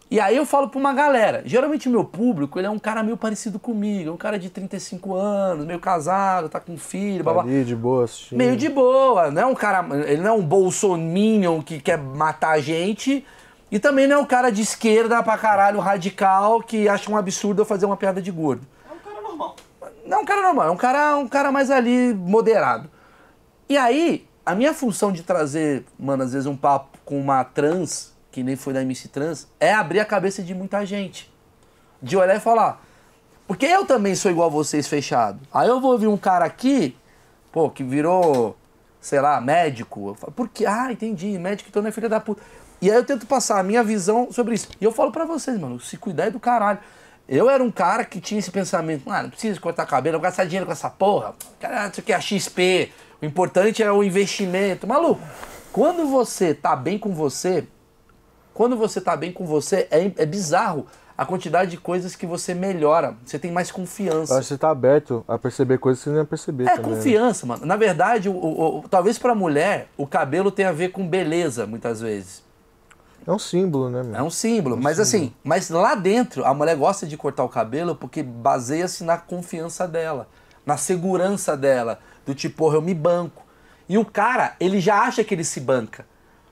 E aí eu falo para uma galera, geralmente meu público, ele é um cara meio parecido comigo, é um cara de 35 anos, meio casado, tá com filho, babá. Meio de boa, sim. Meio de boa, não é um cara, ele não é um bolsominion que quer matar a gente, e também não é um cara de esquerda pra caralho radical que acha um absurdo eu fazer uma piada de gordo. É um cara normal. Não é um cara normal, é um cara, um cara mais ali moderado. E aí, a minha função de trazer, mano, às vezes um papo com uma trans, que nem foi da MC Trans, é abrir a cabeça de muita gente. De olhar e falar, porque eu também sou igual a vocês fechado. Aí eu vou ouvir um cara aqui, pô, que virou, sei lá, médico. Eu falo, por quê? Ah, entendi, médico então não é filha da puta. E aí eu tento passar a minha visão sobre isso. E eu falo para vocês, mano, se cuidar é do caralho. Eu era um cara que tinha esse pensamento, mano, ah, não precisa cortar cabelo, vou gastar dinheiro com essa porra. Cara, ah, isso aqui é a XP. O importante é o investimento. Maluco, quando você tá bem com você, quando você tá bem com você, é, é bizarro a quantidade de coisas que você melhora. Você tem mais confiança. você tá aberto a perceber coisas que você não ia perceber. É também, né? confiança, mano. Na verdade, o, o, o, talvez pra mulher, o cabelo tenha a ver com beleza, muitas vezes. É um símbolo, né, É um símbolo. É um mas símbolo. assim, mas lá dentro, a mulher gosta de cortar o cabelo porque baseia-se na confiança dela, na segurança dela. Do tipo, eu me banco e o cara, ele já acha que ele se banca.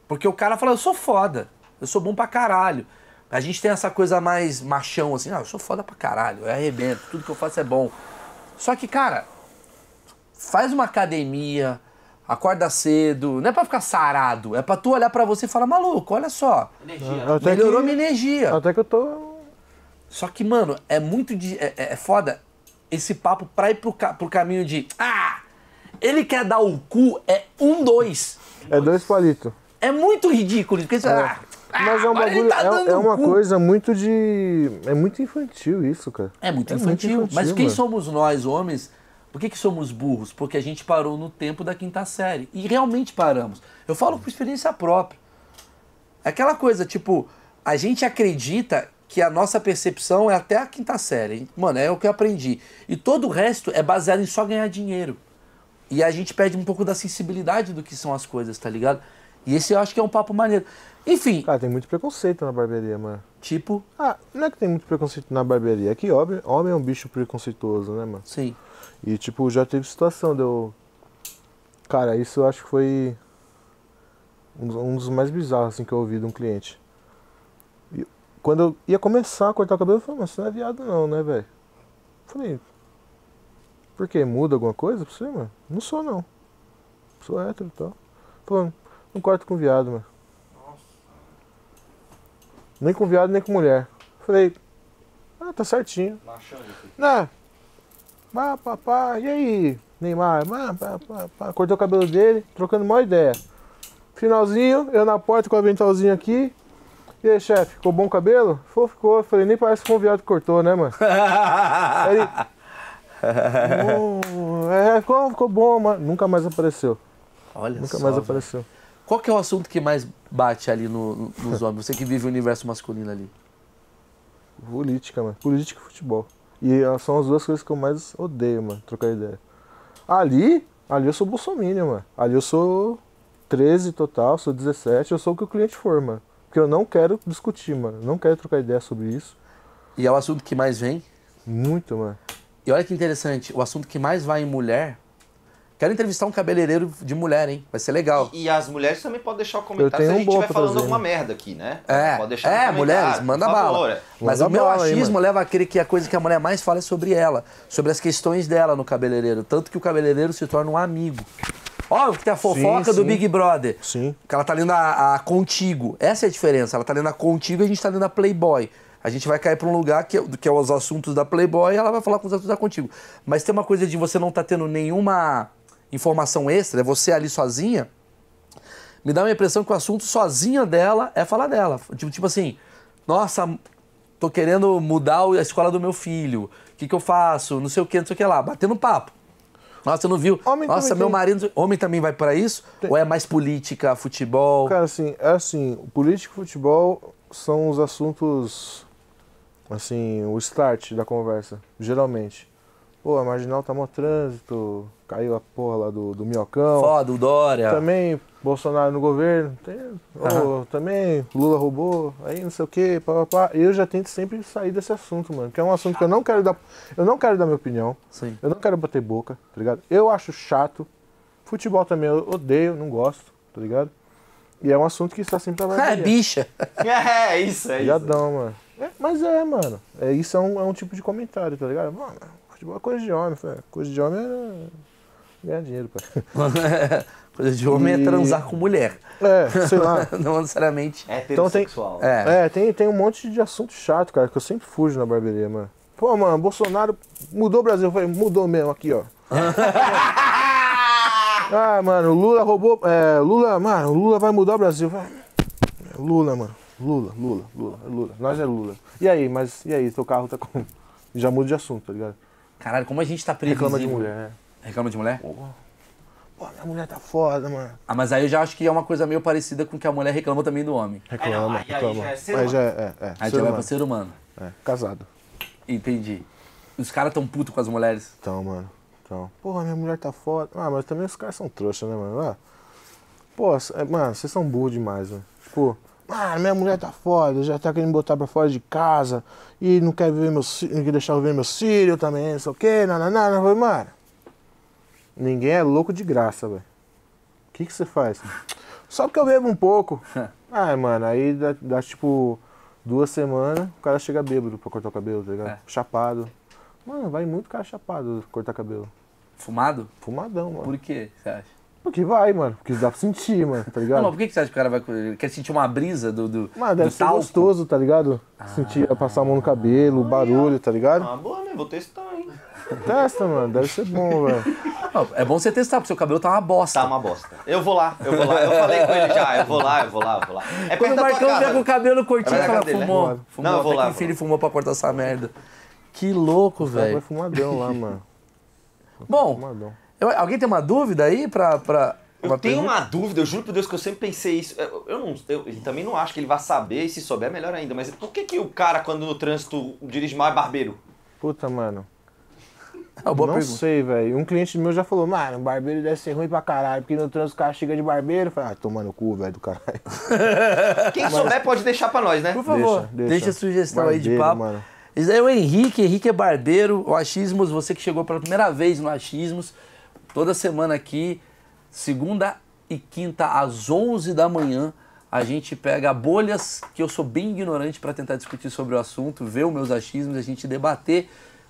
Porque o cara fala, eu sou foda, eu sou bom pra caralho. A gente tem essa coisa mais machão, assim, ah, eu sou foda pra caralho, eu arrebento, tudo que eu faço é bom. Só que, cara, faz uma academia, acorda cedo, não é pra ficar sarado, é pra tu olhar pra você e falar, maluco, olha só. Energia. melhorou que, minha energia. Até que eu tô. Só que, mano, é muito. De, é, é, é foda esse papo pra ir pro, pro caminho de. Ah! Ele quer dar o cu, é um, dois. É dois palitos. É muito ridículo, porque você é. Ah, mas é, um bagulho, tá é, é uma cu. coisa muito de. É muito infantil isso, cara. É muito, é infantil. muito infantil. Mas quem somos nós, homens? Por que, que somos burros? Porque a gente parou no tempo da quinta série. E realmente paramos. Eu falo por experiência própria. É aquela coisa, tipo, a gente acredita que a nossa percepção é até a quinta série. Mano, é o que eu aprendi. E todo o resto é baseado em só ganhar dinheiro. E a gente perde um pouco da sensibilidade do que são as coisas, tá ligado? E esse eu acho que é um papo maneiro. Enfim. Cara, tem muito preconceito na barbearia, mano. Tipo? Ah, não é que tem muito preconceito na barbearia. É que homem, homem é um bicho preconceituoso, né, mano? Sim. E, tipo, já teve situação de eu. Cara, isso eu acho que foi. Um dos mais bizarros, assim, que eu ouvi de um cliente. E quando eu ia começar a cortar o cabelo, eu falei, mas você não é viado, não, né, velho? Falei, por quê? Muda alguma coisa pra você, mano? Não sou, não. Sou hétero e tal. Falando, não corto com viado, mano. Nossa. Nem com viado, nem com mulher. Falei, ah, tá certinho. Machando Né? Não. Pá, pá, E aí, Neymar? bah bah pá, Cortou o cabelo dele, trocando uma ideia. Finalzinho, eu na porta com o aventalzinho aqui. E aí, chefe, ficou bom o cabelo? ficou. Falei, nem parece que foi um viado que cortou, né, mano? aí, Uh, é, ficou, ficou bom, mas nunca mais apareceu. Olha Nunca só, mais apareceu. Qual que é o assunto que mais bate ali no, no, nos homens? Você que vive o universo masculino ali. Política, mano. Política e futebol. E ah, são as duas coisas que eu mais odeio, mano, trocar ideia. Ali, ali eu sou bolsominion, mano. Ali eu sou 13 total, sou 17, eu sou o que o cliente for, mano. Porque eu não quero discutir, mano. Não quero trocar ideia sobre isso. E é o assunto que mais vem? Muito, mano. E olha que interessante, o assunto que mais vai em mulher. Quero entrevistar um cabeleireiro de mulher, hein? Vai ser legal. E, e as mulheres também podem deixar o comentário se a gente estiver falando alguma merda aqui, né? É, pode deixar é mulheres, manda bala. Mas manda o meu bala, achismo aí, leva a crer que a coisa que a mulher mais fala é sobre ela, sobre as questões dela no cabeleireiro. Tanto que o cabeleireiro se torna um amigo. Óbvio que tem a fofoca sim, sim. do Big Brother. Sim. Que ela tá lendo a, a Contigo. Essa é a diferença. Ela tá lendo a Contigo e a gente tá lendo a Playboy a gente vai cair para um lugar que, é, que é os assuntos da Playboy e ela vai falar com os assuntos da contigo. Mas tem uma coisa de você não estar tá tendo nenhuma informação extra, é você ali sozinha. Me dá uma impressão que o assunto sozinha dela é falar dela. Tipo, tipo assim, nossa, tô querendo mudar a escola do meu filho. O que, que eu faço? Não sei o que, não sei o que lá. Batendo papo. Nossa, você não viu? Homem Nossa, meu tem... marido. Homem também vai para isso? Tem... Ou é mais política, futebol? Cara, assim, é assim: política e futebol são os assuntos assim, o start da conversa, geralmente. Pô, a marginal tá mó trânsito, caiu a porra lá do, do Minhocão. Foda, o Dória. Também, Bolsonaro no governo. Tem, uhum. também, Lula roubou, aí não sei o quê, papapá. Eu já tento sempre sair desse assunto, mano. Que é um assunto que eu não quero dar. Eu não quero dar minha opinião. Sim. Eu não quero bater boca, tá ligado? Eu acho chato. Futebol também eu odeio, não gosto, tá ligado? E é um assunto que está sempre trabalhando. É, bicha. é, isso, é Obrigadão, isso. mano. É, mas é, mano. É, isso é um, é um tipo de comentário, tá ligado? Mano, futebol é coisa de homem. coisa de homem é ganhar dinheiro, pai. coisa de homem é e... é transar com mulher. É, sei lá. não necessariamente é então, tem, sexual. É, é tem, tem um monte de assunto chato, cara, que eu sempre fujo na barbearia, mano. Pô, mano, Bolsonaro mudou o Brasil. falei, mudou mesmo aqui, ó. ah, mano, Lula roubou. É, Lula, mano, Lula vai mudar o Brasil. Lula, mano. Lula, Lula, Lula, Lula. Nós é Lula. E aí, mas e aí, seu carro tá com. Já muda de assunto, tá ligado? Caralho, como a gente tá previsível. Reclama de mulher, né? Reclama de mulher? Porra. Pô, minha mulher tá foda, mano. Ah, mas aí eu já acho que é uma coisa meio parecida com que a mulher reclama também do homem. Reclama, é, não, aí, reclama. Aí já é, já é, é, é. Aí já vai pra ser humano. É, casado. Entendi. Os caras tão putos com as mulheres. Então, mano. Então. Porra, minha mulher tá foda. Ah, mas também os caras são trouxa, né, mano? Ah. Pô, mano, vocês são burros demais, mano. Tipo, ah, minha mulher tá foda, já tá querendo me botar pra fora de casa e não quer ver meu, não quer deixar eu ver meus filhos também, não sei o que, não, Eu falei, mano, ninguém é louco de graça, velho. O que que você faz? Só porque eu bebo um pouco. ah, mano, aí dá, dá tipo duas semanas, o cara chega bêbado pra cortar o cabelo, tá ligado? É. Chapado. Mano, vai muito cara chapado cortar cabelo. Fumado? Fumadão, mano. Por que você acha? Porque vai, mano. Porque dá pra sentir, mano, tá ligado? Não, mas por que, você acha que o cara vai. quer sentir uma brisa do. do mas deve do ser talco? gostoso, tá ligado? Ah, sentir, passar a mão no cabelo, o barulho, tá ligado? Ah, boa, né? Vou testar, hein? Testa, mano. Deve ser bom, velho. É bom você testar, porque seu cabelo tá uma bosta. Tá uma bosta. Eu vou lá, eu vou lá. Eu falei com ele já, eu vou lá, eu vou lá, eu vou lá. É Quando o Marcão pega o cabelo curtinho é e fala, dele, fumou. Né? Fumou, Não, eu vou lá, que enfim ele fumou pra cortar essa merda. Que louco, velho. Vai fumadão lá, mano. Bom... Fumadão. Eu, alguém tem uma dúvida aí pra. pra eu tenho uma dúvida, eu juro por Deus que eu sempre pensei isso. Eu, eu não, eu, também não acho que ele vai saber, e se souber, é melhor ainda. Mas por que, que o cara, quando no trânsito, dirige mal é barbeiro? Puta, mano. Ah, não pergunta. sei, velho. Um cliente meu já falou, mano, barbeiro deve ser ruim pra caralho, porque no trânsito o cara chega de barbeiro. Fala, ah, tomando cu, velho, do caralho. Quem Mas... souber pode deixar pra nós, né? Por favor, deixa, deixa. deixa a sugestão barbeiro, aí de papo. Mano. Esse é o Henrique, Henrique é barbeiro, o Achismos, você que chegou pela primeira vez no Achismos. Toda semana aqui, segunda e quinta às 11 da manhã, a gente pega bolhas que eu sou bem ignorante para tentar discutir sobre o assunto, ver os meus achismos, a gente debater.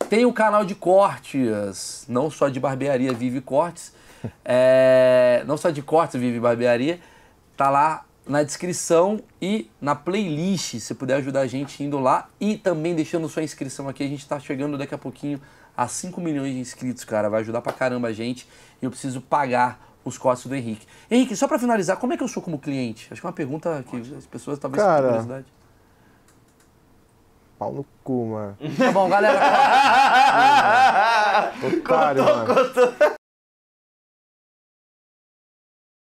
Tem o um canal de cortes, não só de barbearia Vive Cortes, é, não só de cortes Vive Barbearia, tá lá na descrição e na playlist, se puder ajudar a gente indo lá e também deixando sua inscrição aqui, a gente está chegando daqui a pouquinho a 5 milhões de inscritos, cara. Vai ajudar pra caramba a gente. E eu preciso pagar os costos do Henrique. Henrique, só para finalizar, como é que eu sou como cliente? Acho que é uma pergunta que as pessoas talvez tenham curiosidade. Pau no cu, mano. Tá bom, galera. Otário, mano.